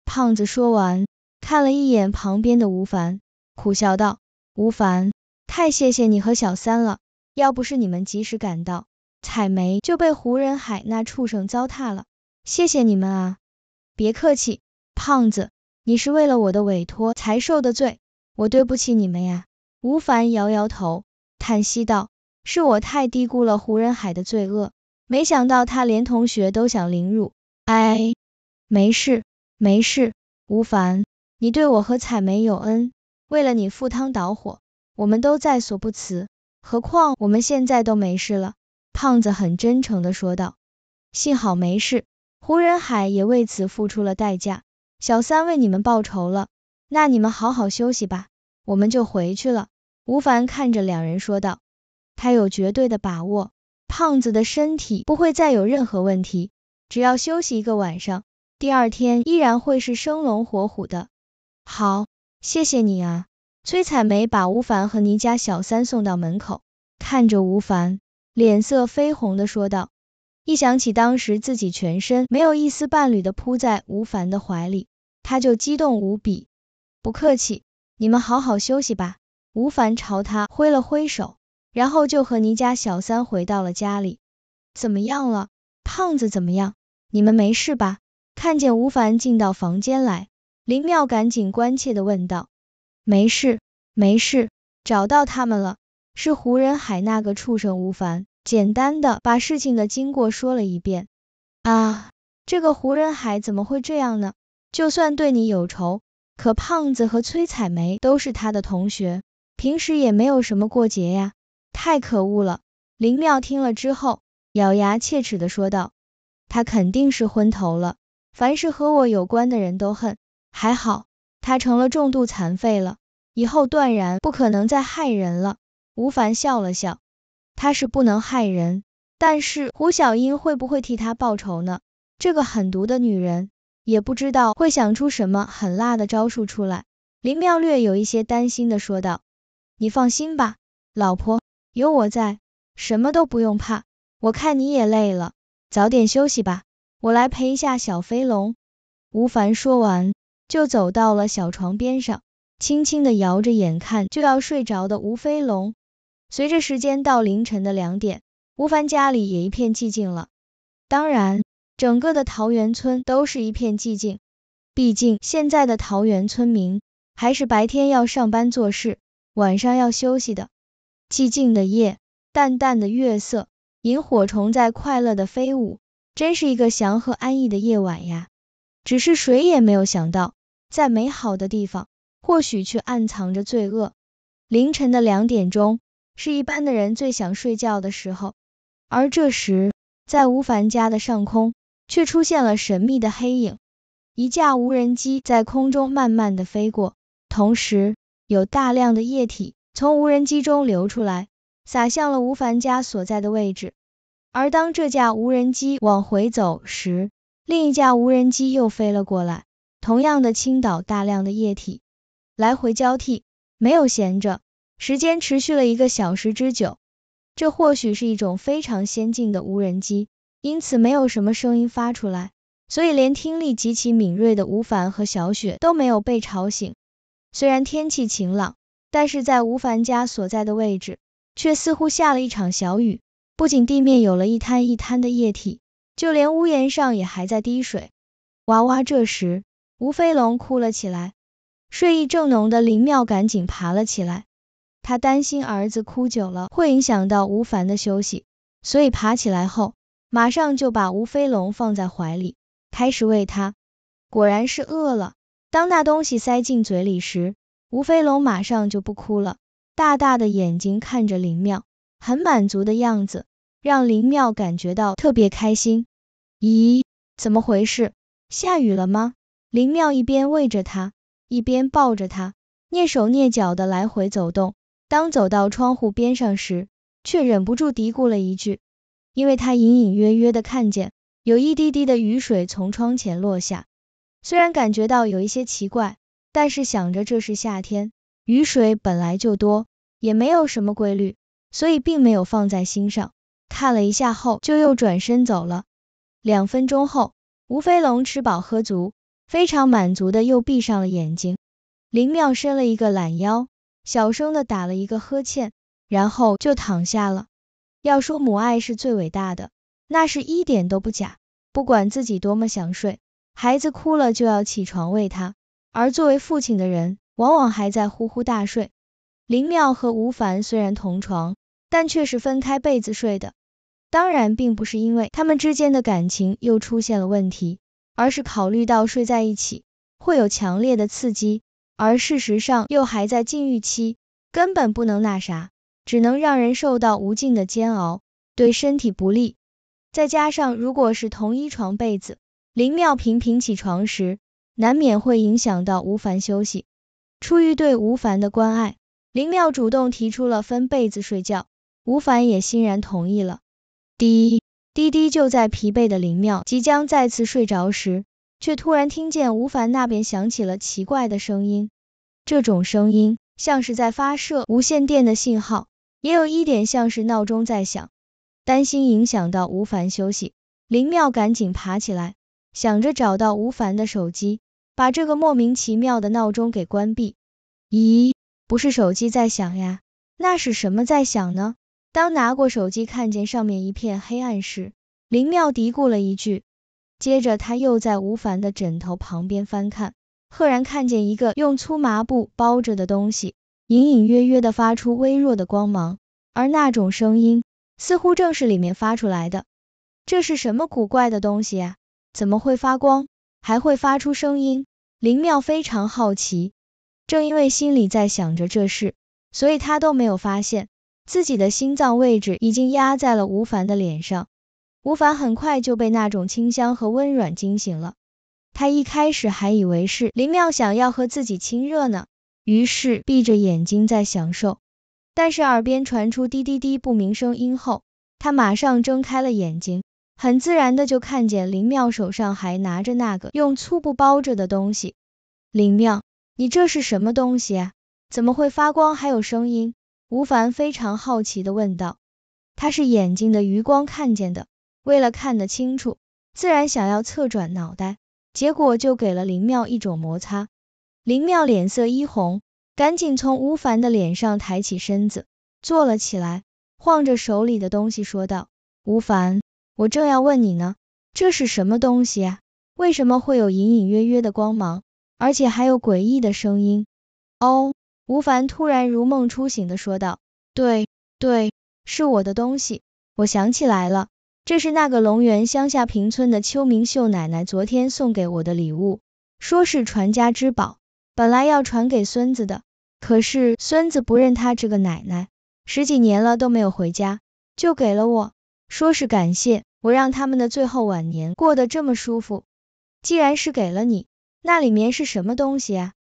胖子说完。看了一眼旁边的吴凡，苦笑道：“吴凡，太谢谢你和小三了，要不是你们及时赶到，彩梅就被胡仁海那畜生糟蹋了。谢谢你们啊！别客气，胖子，你是为了我的委托才受的罪，我对不起你们呀。”吴凡摇摇头，叹息道：“是我太低估了胡仁海的罪恶，没想到他连同学都想凌辱，哎，没事，没事。”吴凡。你对我和彩梅有恩，为了你赴汤蹈火，我们都在所不辞。何况我们现在都没事了。胖子很真诚的说道。幸好没事，胡仁海也为此付出了代价。小三为你们报仇了，那你们好好休息吧，我们就回去了。吴凡看着两人说道，他有绝对的把握，胖子的身体不会再有任何问题，只要休息一个晚上，第二天依然会是生龙活虎的。好，谢谢你啊！崔彩梅把吴凡和倪家小三送到门口，看着吴凡，脸色绯红的说道，一想起当时自己全身没有一丝半缕的扑在吴凡的怀里，他就激动无比。不客气，你们好好休息吧。吴凡朝他挥了挥手，然后就和倪家小三回到了家里。怎么样了？胖子怎么样？你们没事吧？看见吴凡进到房间来。林妙赶紧关切的问道：“没事，没事，找到他们了，是胡仁海那个畜生吴凡。”简单的把事情的经过说了一遍。啊，这个胡仁海怎么会这样呢？就算对你有仇，可胖子和崔彩梅都是他的同学，平时也没有什么过节呀！太可恶了！林妙听了之后，咬牙切齿的说道：“他肯定是昏头了，凡是和我有关的人都恨。”还好，他成了重度残废了，以后断然不可能再害人了。吴凡笑了笑，他是不能害人，但是胡小英会不会替他报仇呢？这个狠毒的女人，也不知道会想出什么狠辣的招数出来。林妙略有一些担心的说道：“你放心吧，老婆，有我在，什么都不用怕。我看你也累了，早点休息吧，我来陪一下小飞龙。”吴凡说完。就走到了小床边上，轻轻的摇着，眼看就要睡着的吴飞龙。随着时间到凌晨的两点，吴凡家里也一片寂静了。当然，整个的桃园村都是一片寂静，毕竟现在的桃园村民还是白天要上班做事，晚上要休息的。寂静的夜，淡淡的月色，萤火虫在快乐的飞舞，真是一个祥和安逸的夜晚呀。只是谁也没有想到。在美好的地方，或许却暗藏着罪恶。凌晨的两点钟，是一般的人最想睡觉的时候，而这时，在吴凡家的上空，却出现了神秘的黑影。一架无人机在空中慢慢的飞过，同时有大量的液体从无人机中流出来，洒向了吴凡家所在的位置。而当这架无人机往回走时，另一架无人机又飞了过来。同样的倾倒大量的液体，来回交替，没有闲着，时间持续了一个小时之久。这或许是一种非常先进的无人机，因此没有什么声音发出来，所以连听力极其敏锐的吴凡和小雪都没有被吵醒。虽然天气晴朗，但是在吴凡家所在的位置，却似乎下了一场小雨，不仅地面有了一滩一滩的液体，就连屋檐上也还在滴水。哇哇，这时。吴飞龙哭了起来，睡意正浓的林妙赶紧爬了起来。他担心儿子哭久了会影响到吴凡的休息，所以爬起来后马上就把吴飞龙放在怀里，开始喂他。果然是饿了，当那东西塞进嘴里时，吴飞龙马上就不哭了，大大的眼睛看着林妙，很满足的样子，让林妙感觉到特别开心。咦，怎么回事？下雨了吗？林妙一边喂着她，一边抱着她，蹑手蹑脚的来回走动。当走到窗户边上时，却忍不住嘀咕了一句，因为他隐隐约约的看见有一滴滴的雨水从窗前落下。虽然感觉到有一些奇怪，但是想着这是夏天，雨水本来就多，也没有什么规律，所以并没有放在心上。看了一下后，就又转身走了。两分钟后，吴飞龙吃饱喝足。非常满足的，又闭上了眼睛。林妙伸了一个懒腰，小声的打了一个呵欠，然后就躺下了。要说母爱是最伟大的，那是一点都不假。不管自己多么想睡，孩子哭了就要起床喂他，而作为父亲的人，往往还在呼呼大睡。林妙和吴凡虽然同床，但却是分开被子睡的。当然，并不是因为他们之间的感情又出现了问题。而是考虑到睡在一起会有强烈的刺激，而事实上又还在禁欲期，根本不能那啥，只能让人受到无尽的煎熬，对身体不利。再加上如果是同一床被子，林妙频频起床时，难免会影响到吴凡休息。出于对吴凡的关爱，林妙主动提出了分被子睡觉，吴凡也欣然同意了。第一。滴滴就在疲惫的林妙即将再次睡着时，却突然听见吴凡那边响起了奇怪的声音。这种声音像是在发射无线电的信号，也有一点像是闹钟在响。担心影响到吴凡休息，林妙赶紧爬起来，想着找到吴凡的手机，把这个莫名其妙的闹钟给关闭。咦，不是手机在响呀，那是什么在响呢？当拿过手机，看见上面一片黑暗时，林妙嘀咕了一句。接着他又在吴凡的枕头旁边翻看，赫然看见一个用粗麻布包着的东西，隐隐约约的发出微弱的光芒，而那种声音似乎正是里面发出来的。这是什么古怪的东西呀？怎么会发光，还会发出声音？林妙非常好奇。正因为心里在想着这事，所以他都没有发现。自己的心脏位置已经压在了吴凡的脸上，吴凡很快就被那种清香和温软惊醒了。他一开始还以为是林妙想要和自己亲热呢，于是闭着眼睛在享受。但是耳边传出滴滴滴不明声音后，他马上睁开了眼睛，很自然的就看见林妙手上还拿着那个用粗布包着的东西。林妙，你这是什么东西？啊？怎么会发光还有声音？吴凡非常好奇的问道：“他是眼睛的余光看见的，为了看得清楚，自然想要侧转脑袋，结果就给了林妙一种摩擦。林妙脸色一红，赶紧从吴凡的脸上抬起身子，坐了起来，晃着手里的东西说道：吴凡，我正要问你呢，这是什么东西啊？为什么会有隐隐约约的光芒，而且还有诡异的声音？哦。”吴凡突然如梦初醒的说道：“对，对，是我的东西。我想起来了，这是那个龙源乡下贫村的邱明秀奶奶昨天送给我的礼物，说是传家之宝。本来要传给孙子的，可是孙子不认他这个奶奶，十几年了都没有回家，就给了我，说是感谢我让他们的最后晚年过得这么舒服。既然是给了你，那里面是什么东西啊？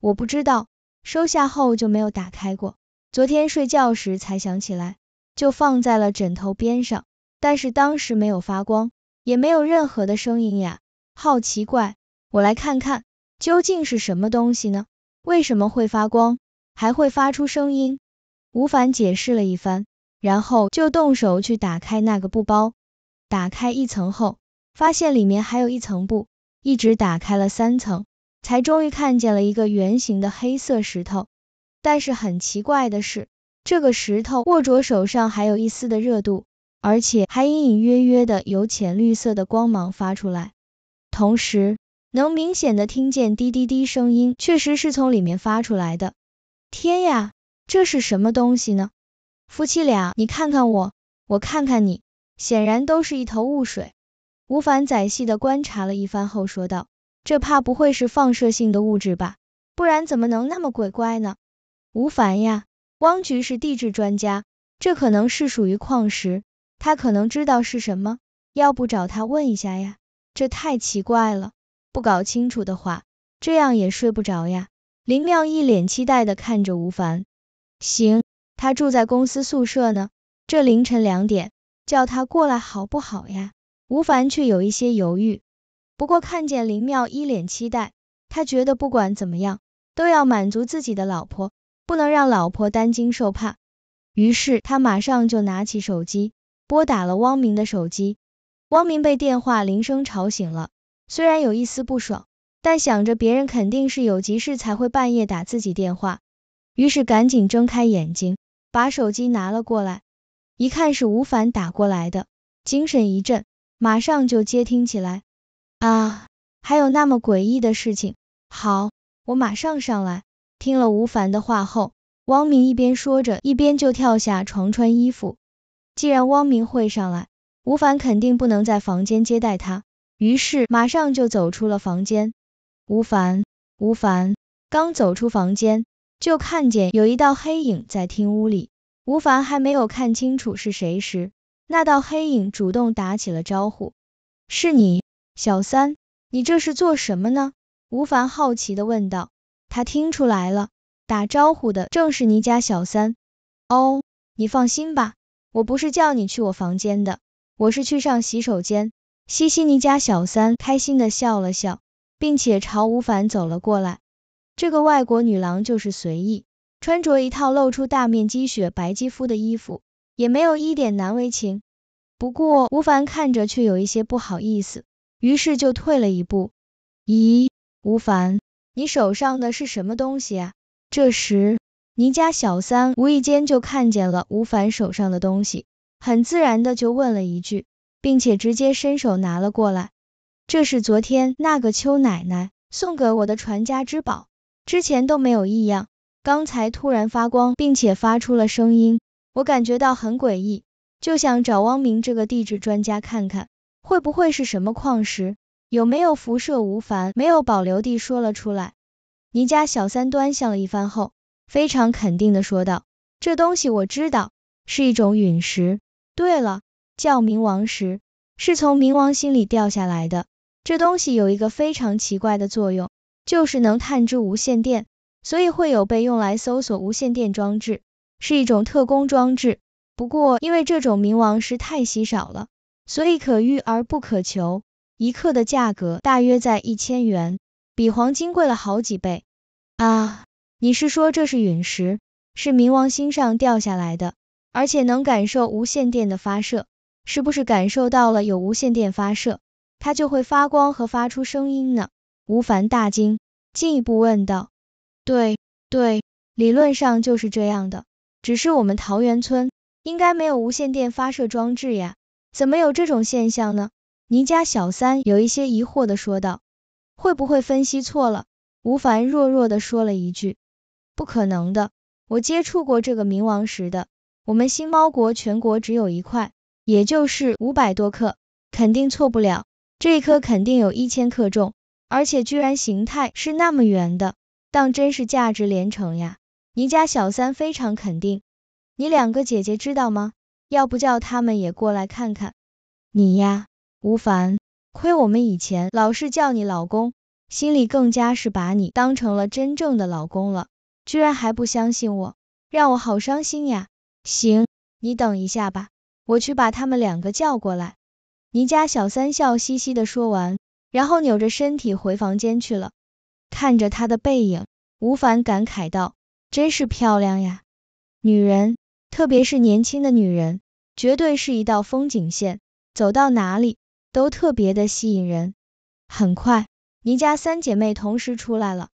我不知道。”收下后就没有打开过，昨天睡觉时才想起来，就放在了枕头边上，但是当时没有发光，也没有任何的声音呀，好奇怪，我来看看究竟是什么东西呢？为什么会发光，还会发出声音？吴凡解释了一番，然后就动手去打开那个布包，打开一层后，发现里面还有一层布，一直打开了三层。才终于看见了一个圆形的黑色石头，但是很奇怪的是，这个石头握着手上还有一丝的热度，而且还隐隐约约的有浅绿色的光芒发出来，同时能明显的听见滴滴滴声音，确实是从里面发出来的。天呀，这是什么东西呢？夫妻俩，你看看我，我看看你，显然都是一头雾水。吴凡仔细的观察了一番后说道。这怕不会是放射性的物质吧？不然怎么能那么鬼怪呢？吴凡呀，汪局是地质专家，这可能是属于矿石，他可能知道是什么，要不找他问一下呀？这太奇怪了，不搞清楚的话，这样也睡不着呀。林妙一脸期待的看着吴凡，行，他住在公司宿舍呢，这凌晨两点，叫他过来好不好呀？吴凡却有一些犹豫。不过看见林妙一脸期待，他觉得不管怎么样都要满足自己的老婆，不能让老婆担惊受怕。于是他马上就拿起手机拨打了汪明的手机。汪明被电话铃声吵醒了，虽然有一丝不爽，但想着别人肯定是有急事才会半夜打自己电话，于是赶紧睁开眼睛，把手机拿了过来，一看是吴凡打过来的，精神一振，马上就接听起来。啊，还有那么诡异的事情？好，我马上上来。听了吴凡的话后，汪明一边说着，一边就跳下床穿衣服。既然汪明会上来，吴凡肯定不能在房间接待他，于是马上就走出了房间。吴凡，吴凡刚走出房间，就看见有一道黑影在厅屋里。吴凡还没有看清楚是谁时，那道黑影主动打起了招呼：“是你。”小三，你这是做什么呢？吴凡好奇的问道。他听出来了，打招呼的正是你家小三。哦，你放心吧，我不是叫你去我房间的，我是去上洗手间。嘻嘻，你家小三开心的笑了笑，并且朝吴凡走了过来。这个外国女郎就是随意，穿着一套露出大面积雪白肌肤的衣服，也没有一点难为情。不过吴凡看着却有一些不好意思。于是就退了一步。咦，吴凡，你手上的是什么东西啊？这时，倪家小三无意间就看见了吴凡手上的东西，很自然的就问了一句，并且直接伸手拿了过来。这是昨天那个邱奶奶送给我的传家之宝，之前都没有异样，刚才突然发光，并且发出了声音，我感觉到很诡异，就想找汪明这个地质专家看看。会不会是什么矿石？有没有辐射？吴凡没有保留地说了出来。倪家小三端详了一番后，非常肯定地说道：“这东西我知道，是一种陨石。对了，叫冥王石，是从冥王星里掉下来的。这东西有一个非常奇怪的作用，就是能探知无线电，所以会有被用来搜索无线电装置，是一种特工装置。不过因为这种冥王石太稀少了。”所以可遇而不可求，一克的价格大约在一千元，比黄金贵了好几倍。啊，你是说这是陨石，是冥王星上掉下来的，而且能感受无线电的发射，是不是感受到了有无线电发射，它就会发光和发出声音呢？吴凡大惊，进一步问道。对，对，理论上就是这样的，只是我们桃源村应该没有无线电发射装置呀。怎么有这种现象呢？倪家小三有一些疑惑的说道。会不会分析错了？吴凡弱弱的说了一句，不可能的，我接触过这个冥王石的，我们星猫国全国只有一块，也就是五百多克，肯定错不了，这一颗肯定有一千克重，而且居然形态是那么圆的，当真是价值连城呀！你家小三非常肯定，你两个姐姐知道吗？要不叫他们也过来看看你呀，吴凡。亏我们以前老是叫你老公，心里更加是把你当成了真正的老公了，居然还不相信我，让我好伤心呀。行，你等一下吧，我去把他们两个叫过来。”倪家小三笑嘻嘻的说完，然后扭着身体回房间去了。看着她的背影，吴凡感慨道：“真是漂亮呀，女人。”特别是年轻的女人，绝对是一道风景线，走到哪里都特别的吸引人。很快，倪家三姐妹同时出来了，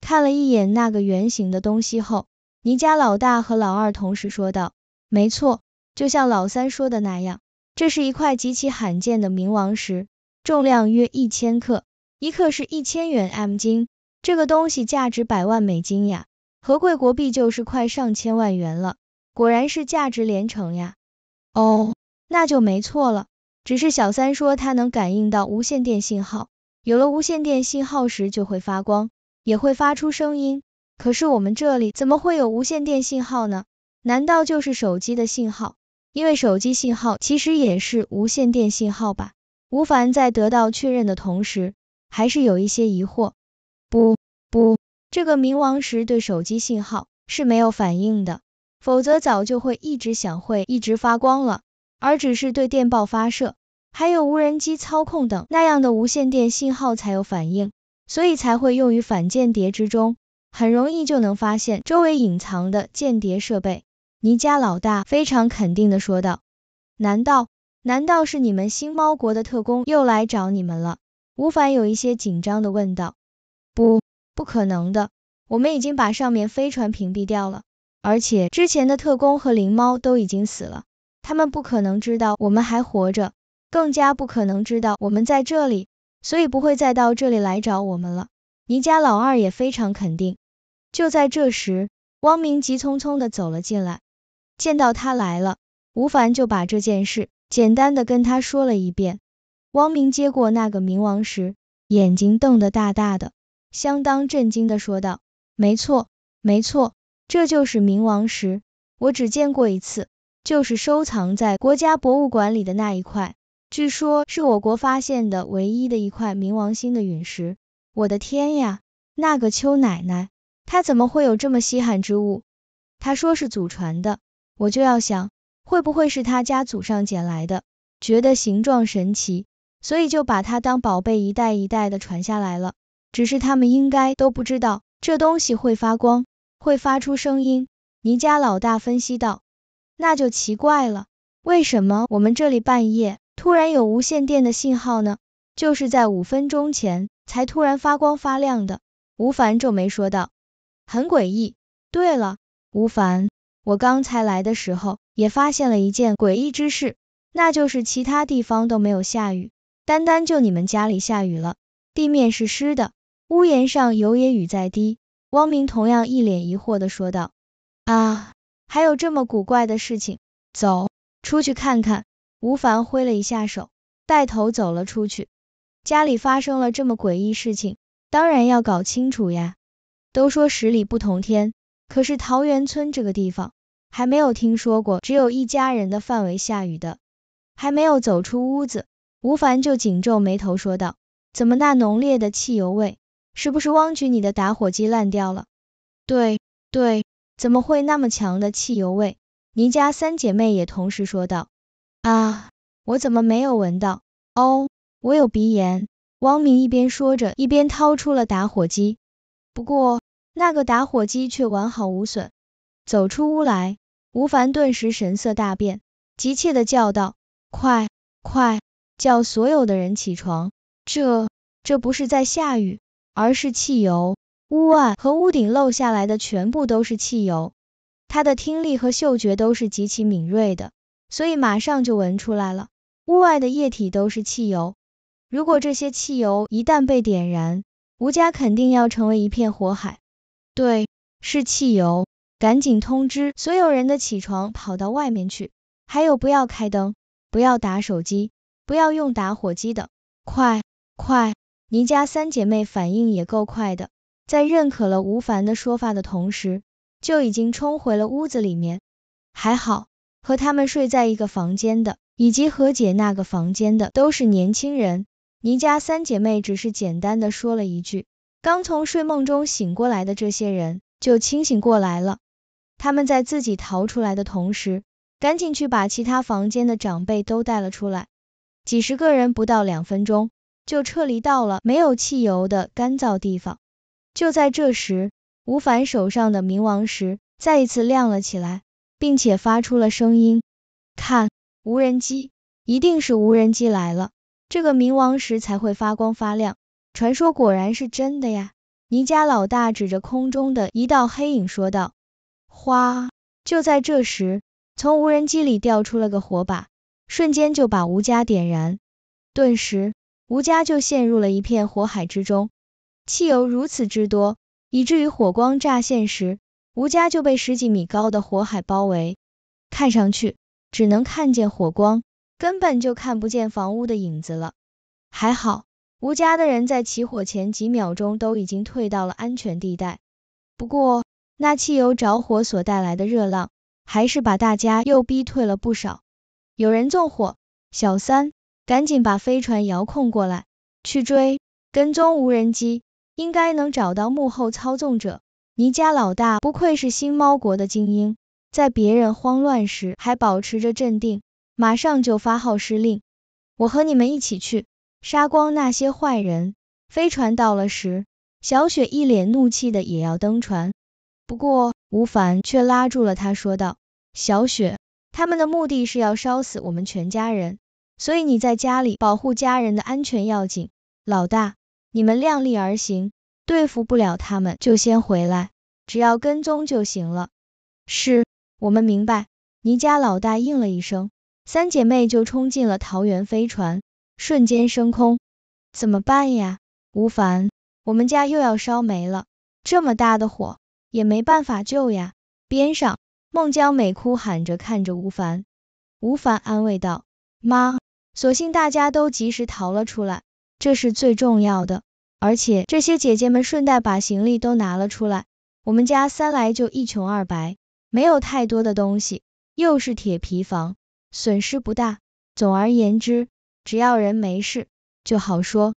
看了一眼那个圆形的东西后，倪家老大和老二同时说道：“没错，就像老三说的那样，这是一块极其罕见的冥王石，重量约一千克，一克是一千元 M 金，这个东西价值百万美金呀，和贵国币就是快上千万元了。”果然是价值连城呀！哦，那就没错了。只是小三说他能感应到无线电信号，有了无线电信号时就会发光，也会发出声音。可是我们这里怎么会有无线电信号呢？难道就是手机的信号？因为手机信号其实也是无线电信号吧？吴凡在得到确认的同时，还是有一些疑惑。不不，这个冥王石对手机信号是没有反应的。否则早就会一直想会一直发光了，而只是对电报发射，还有无人机操控等那样的无线电信号才有反应，所以才会用于反间谍之中，很容易就能发现周围隐藏的间谍设备。尼加老大非常肯定的说道：“难道难道是你们星猫国的特工又来找你们了？”吴凡有一些紧张的问道：“不不可能的，我们已经把上面飞船屏蔽掉了。”而且之前的特工和灵猫都已经死了，他们不可能知道我们还活着，更加不可能知道我们在这里，所以不会再到这里来找我们了。倪家老二也非常肯定。就在这时，汪明急匆匆的走了进来，见到他来了，吴凡就把这件事简单的跟他说了一遍。汪明接过那个冥王石，眼睛瞪得大大的，相当震惊的说道：“没错，没错。”这就是冥王石，我只见过一次，就是收藏在国家博物馆里的那一块，据说是我国发现的唯一的一块冥王星的陨石。我的天呀，那个邱奶奶，她怎么会有这么稀罕之物？她说是祖传的，我就要想，会不会是她家祖上捡来的，觉得形状神奇，所以就把它当宝贝一代一代的传下来了。只是他们应该都不知道这东西会发光。会发出声音，倪家老大分析道。那就奇怪了，为什么我们这里半夜突然有无线电的信号呢？就是在五分钟前才突然发光发亮的。吴凡皱眉说道，很诡异。对了，吴凡，我刚才来的时候也发现了一件诡异之事，那就是其他地方都没有下雨，单单就你们家里下雨了，地面是湿的，屋檐上有野雨在滴。汪明同样一脸疑惑的说道：“啊，还有这么古怪的事情？走出去看看。”吴凡挥了一下手，带头走了出去。家里发生了这么诡异事情，当然要搞清楚呀。都说十里不同天，可是桃源村这个地方，还没有听说过只有一家人的范围下雨的。还没有走出屋子，吴凡就紧皱眉头说道：“怎么那浓烈的汽油味？”是不是汪局，你的打火机烂掉了？对对，怎么会那么强的汽油味？倪家三姐妹也同时说道。啊，我怎么没有闻到？哦，我有鼻炎。汪明一边说着，一边掏出了打火机。不过，那个打火机却完好无损。走出屋来，吴凡顿时神色大变，急切的叫道：快快，叫所有的人起床！这这不是在下雨？而是汽油，屋外和屋顶漏下来的全部都是汽油。他的听力和嗅觉都是极其敏锐的，所以马上就闻出来了。屋外的液体都是汽油，如果这些汽油一旦被点燃，吴家肯定要成为一片火海。对，是汽油，赶紧通知所有人的起床，跑到外面去，还有不要开灯，不要打手机，不要用打火机的，快，快！倪家三姐妹反应也够快的，在认可了吴凡的说法的同时，就已经冲回了屋子里面。还好和他们睡在一个房间的，以及何姐那个房间的都是年轻人。倪家三姐妹只是简单的说了一句，刚从睡梦中醒过来的这些人就清醒过来了。他们在自己逃出来的同时，赶紧去把其他房间的长辈都带了出来。几十个人不到两分钟。就撤离到了没有汽油的干燥地方。就在这时，吴凡手上的冥王石再一次亮了起来，并且发出了声音。看，无人机，一定是无人机来了，这个冥王石才会发光发亮。传说果然是真的呀！倪家老大指着空中的一道黑影说道。哗！就在这时，从无人机里掉出了个火把，瞬间就把吴家点燃。顿时。吴家就陷入了一片火海之中，汽油如此之多，以至于火光乍现时，吴家就被十几米高的火海包围，看上去只能看见火光，根本就看不见房屋的影子了。还好，吴家的人在起火前几秒钟都已经退到了安全地带，不过那汽油着火所带来的热浪，还是把大家又逼退了不少。有人纵火，小三。赶紧把飞船遥控过来，去追跟踪无人机，应该能找到幕后操纵者。尼家老大不愧是新猫国的精英，在别人慌乱时还保持着镇定，马上就发号施令。我和你们一起去，杀光那些坏人。飞船到了时，小雪一脸怒气的也要登船，不过吴凡却拉住了他，说道：“小雪，他们的目的是要烧死我们全家人。”所以你在家里保护家人的安全要紧，老大，你们量力而行，对付不了他们就先回来，只要跟踪就行了。是，我们明白。倪家老大应了一声，三姐妹就冲进了桃园飞船，瞬间升空。怎么办呀？吴凡，我们家又要烧没了，这么大的火也没办法救呀！边上，孟姜美哭喊着看着吴凡，吴凡安慰道。妈，所幸大家都及时逃了出来，这是最重要的。而且这些姐姐们顺带把行李都拿了出来。我们家三来就一穷二白，没有太多的东西，又是铁皮房，损失不大。总而言之，只要人没事就好说。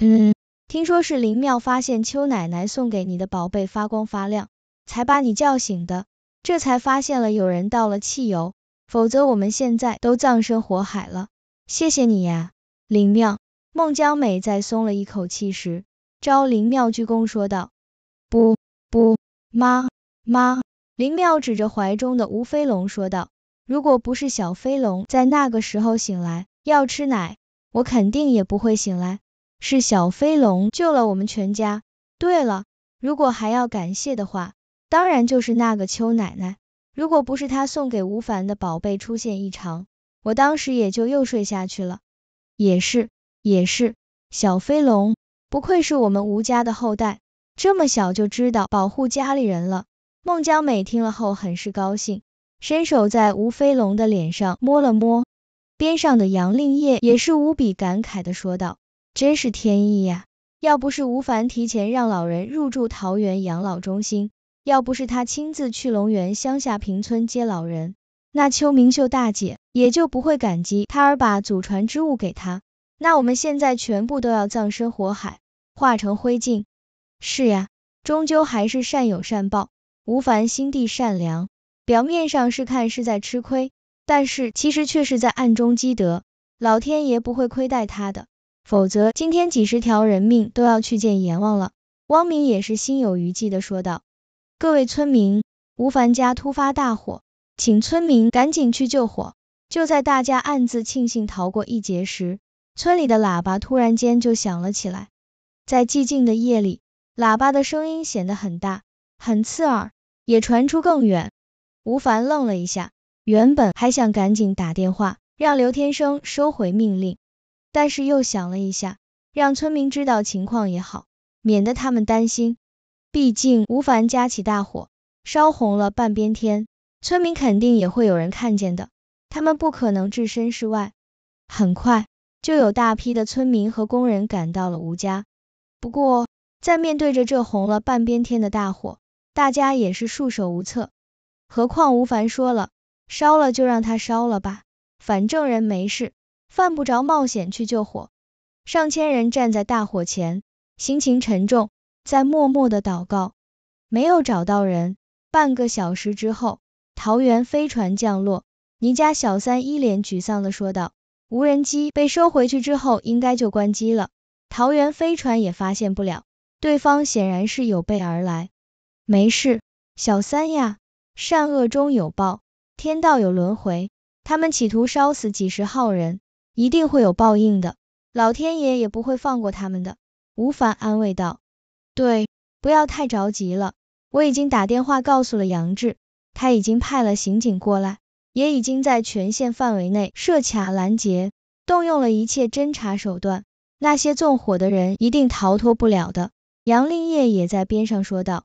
嗯，听说是林妙发现秋奶奶送给你的宝贝发光发亮，才把你叫醒的，这才发现了有人倒了汽油。否则我们现在都葬身火海了，谢谢你呀，林妙。孟姜美在松了一口气时，朝林妙鞠躬说道：“不不，妈妈。”林妙指着怀中的吴飞龙说道：“如果不是小飞龙在那个时候醒来要吃奶，我肯定也不会醒来。是小飞龙救了我们全家。对了，如果还要感谢的话，当然就是那个秋奶奶。”如果不是他送给吴凡的宝贝出现异常，我当时也就又睡下去了。也是，也是，小飞龙，不愧是我们吴家的后代，这么小就知道保护家里人了。孟姜美听了后很是高兴，伸手在吴飞龙的脸上摸了摸。边上的杨令叶也是无比感慨的说道：“真是天意呀，要不是吴凡提前让老人入住桃园养老中心。”要不是他亲自去龙源乡下平村接老人，那邱明秀大姐也就不会感激他而把祖传之物给他。那我们现在全部都要葬身火海，化成灰烬。是呀，终究还是善有善报。吴凡心地善良，表面上是看是在吃亏，但是其实却是在暗中积德，老天爷不会亏待他的，否则今天几十条人命都要去见阎王了。汪明也是心有余悸的说道。各位村民，吴凡家突发大火，请村民赶紧去救火。就在大家暗自庆幸逃过一劫时，村里的喇叭突然间就响了起来。在寂静的夜里，喇叭的声音显得很大，很刺耳，也传出更远。吴凡愣了一下，原本还想赶紧打电话让刘天生收回命令，但是又想了一下，让村民知道情况也好，免得他们担心。毕竟吴凡家起大火，烧红了半边天，村民肯定也会有人看见的，他们不可能置身事外。很快就有大批的村民和工人赶到了吴家，不过在面对着这红了半边天的大火，大家也是束手无策。何况吴凡说了，烧了就让他烧了吧，反正人没事，犯不着冒险去救火。上千人站在大火前，心情沉重。在默默的祷告，没有找到人。半个小时之后，桃园飞船降落。倪家小三一脸沮丧的说道：“无人机被收回去之后，应该就关机了，桃园飞船也发现不了。对方显然是有备而来。”“没事，小三呀，善恶终有报，天道有轮回。他们企图烧死几十号人，一定会有报应的，老天爷也不会放过他们的。”吴凡安慰道。对，不要太着急了。我已经打电话告诉了杨志，他已经派了刑警过来，也已经在全县范围内设卡拦截，动用了一切侦查手段，那些纵火的人一定逃脱不了的。杨令业也在边上说道：“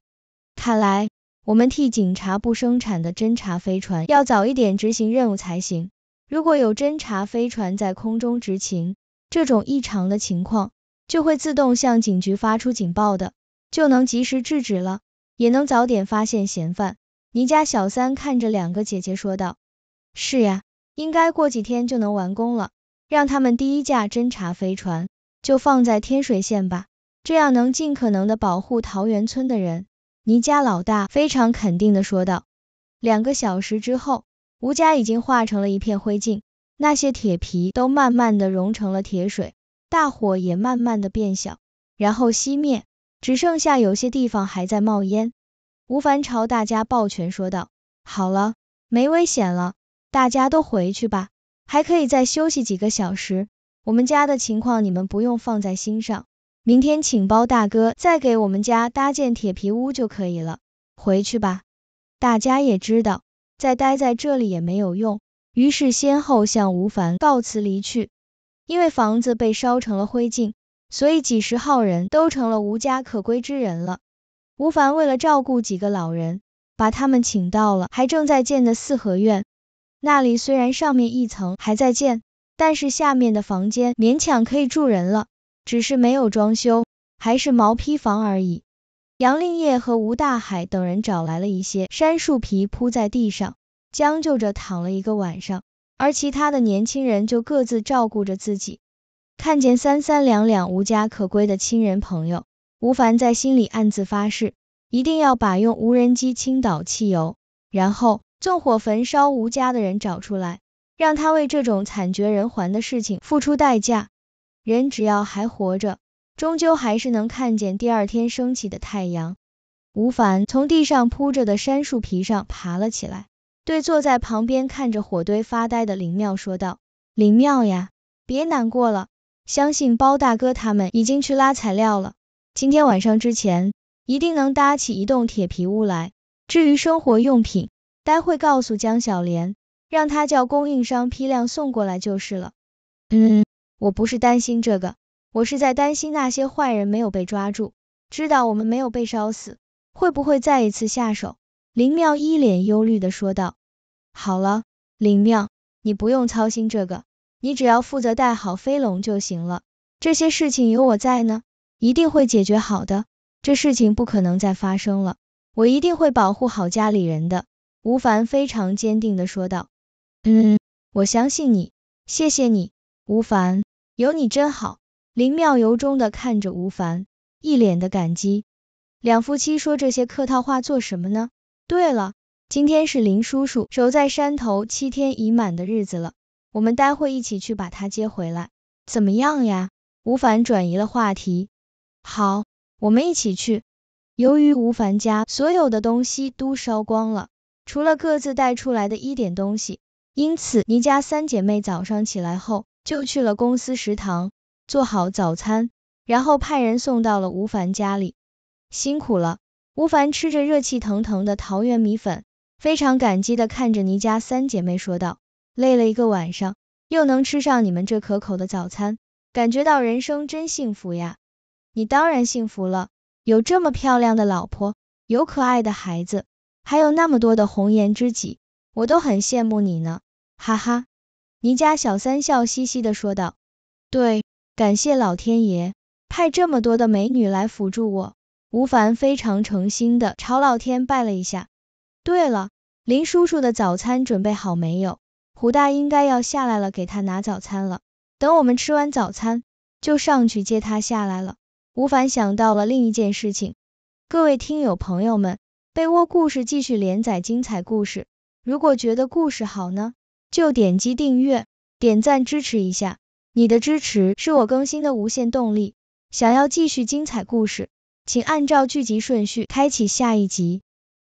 看来我们替警察部生产的侦查飞船要早一点执行任务才行。如果有侦查飞船在空中执勤，这种异常的情况就会自动向警局发出警报的。”就能及时制止了，也能早点发现嫌犯。倪家小三看着两个姐姐说道：“是呀，应该过几天就能完工了。让他们第一架侦察飞船就放在天水县吧，这样能尽可能的保护桃源村的人。”倪家老大非常肯定的说道。两个小时之后，吴家已经化成了一片灰烬，那些铁皮都慢慢的融成了铁水，大火也慢慢的变小，然后熄灭。只剩下有些地方还在冒烟，吴凡朝大家抱拳说道：“好了，没危险了，大家都回去吧，还可以再休息几个小时。我们家的情况你们不用放在心上，明天请包大哥再给我们家搭建铁皮屋就可以了。回去吧，大家也知道再待在这里也没有用，于是先后向吴凡告辞离去。因为房子被烧成了灰烬。”所以几十号人都成了无家可归之人了。吴凡为了照顾几个老人，把他们请到了还正在建的四合院。那里虽然上面一层还在建，但是下面的房间勉强可以住人了，只是没有装修，还是毛坯房而已。杨令业和吴大海等人找来了一些杉树皮铺在地上，将就着躺了一个晚上。而其他的年轻人就各自照顾着自己。看见三三两两无家可归的亲人朋友，吴凡在心里暗自发誓，一定要把用无人机倾倒汽油，然后纵火焚烧吴家的人找出来，让他为这种惨绝人寰的事情付出代价。人只要还活着，终究还是能看见第二天升起的太阳。吴凡从地上铺着的杉树皮上爬了起来，对坐在旁边看着火堆发呆的林妙说道：“林妙呀，别难过了。”相信包大哥他们已经去拉材料了，今天晚上之前一定能搭起一栋铁皮屋来。至于生活用品，待会告诉江小莲，让她叫供应商批量送过来就是了。嗯，我不是担心这个，我是在担心那些坏人没有被抓住，知道我们没有被烧死，会不会再一次下手？林妙一脸忧虑的说道。好了，林妙，你不用操心这个。你只要负责带好飞龙就行了，这些事情有我在呢，一定会解决好的。这事情不可能再发生了，我一定会保护好家里人的。吴凡非常坚定的说道。嗯，我相信你，谢谢你，吴凡，有你真好。林妙由衷的看着吴凡，一脸的感激。两夫妻说这些客套话做什么呢？对了，今天是林叔叔守在山头七天已满的日子了。我们待会一起去把她接回来，怎么样呀？吴凡转移了话题。好，我们一起去。由于吴凡家所有的东西都烧光了，除了各自带出来的一点东西，因此倪家三姐妹早上起来后就去了公司食堂，做好早餐，然后派人送到了吴凡家里。辛苦了。吴凡吃着热气腾腾的桃园米粉，非常感激的看着倪家三姐妹说道。累了一个晚上，又能吃上你们这可口的早餐，感觉到人生真幸福呀！你当然幸福了，有这么漂亮的老婆，有可爱的孩子，还有那么多的红颜知己，我都很羡慕你呢。哈哈，倪家小三笑嘻嘻的说道。对，感谢老天爷派这么多的美女来辅助我。吴凡非常诚心的朝老天拜了一下。对了，林叔叔的早餐准备好没有？胡大应该要下来了，给他拿早餐了。等我们吃完早餐，就上去接他下来了。吴凡想到了另一件事情。各位听友朋友们，被窝故事继续连载精彩故事。如果觉得故事好呢，就点击订阅，点赞支持一下。你的支持是我更新的无限动力。想要继续精彩故事，请按照剧集顺序开启下一集。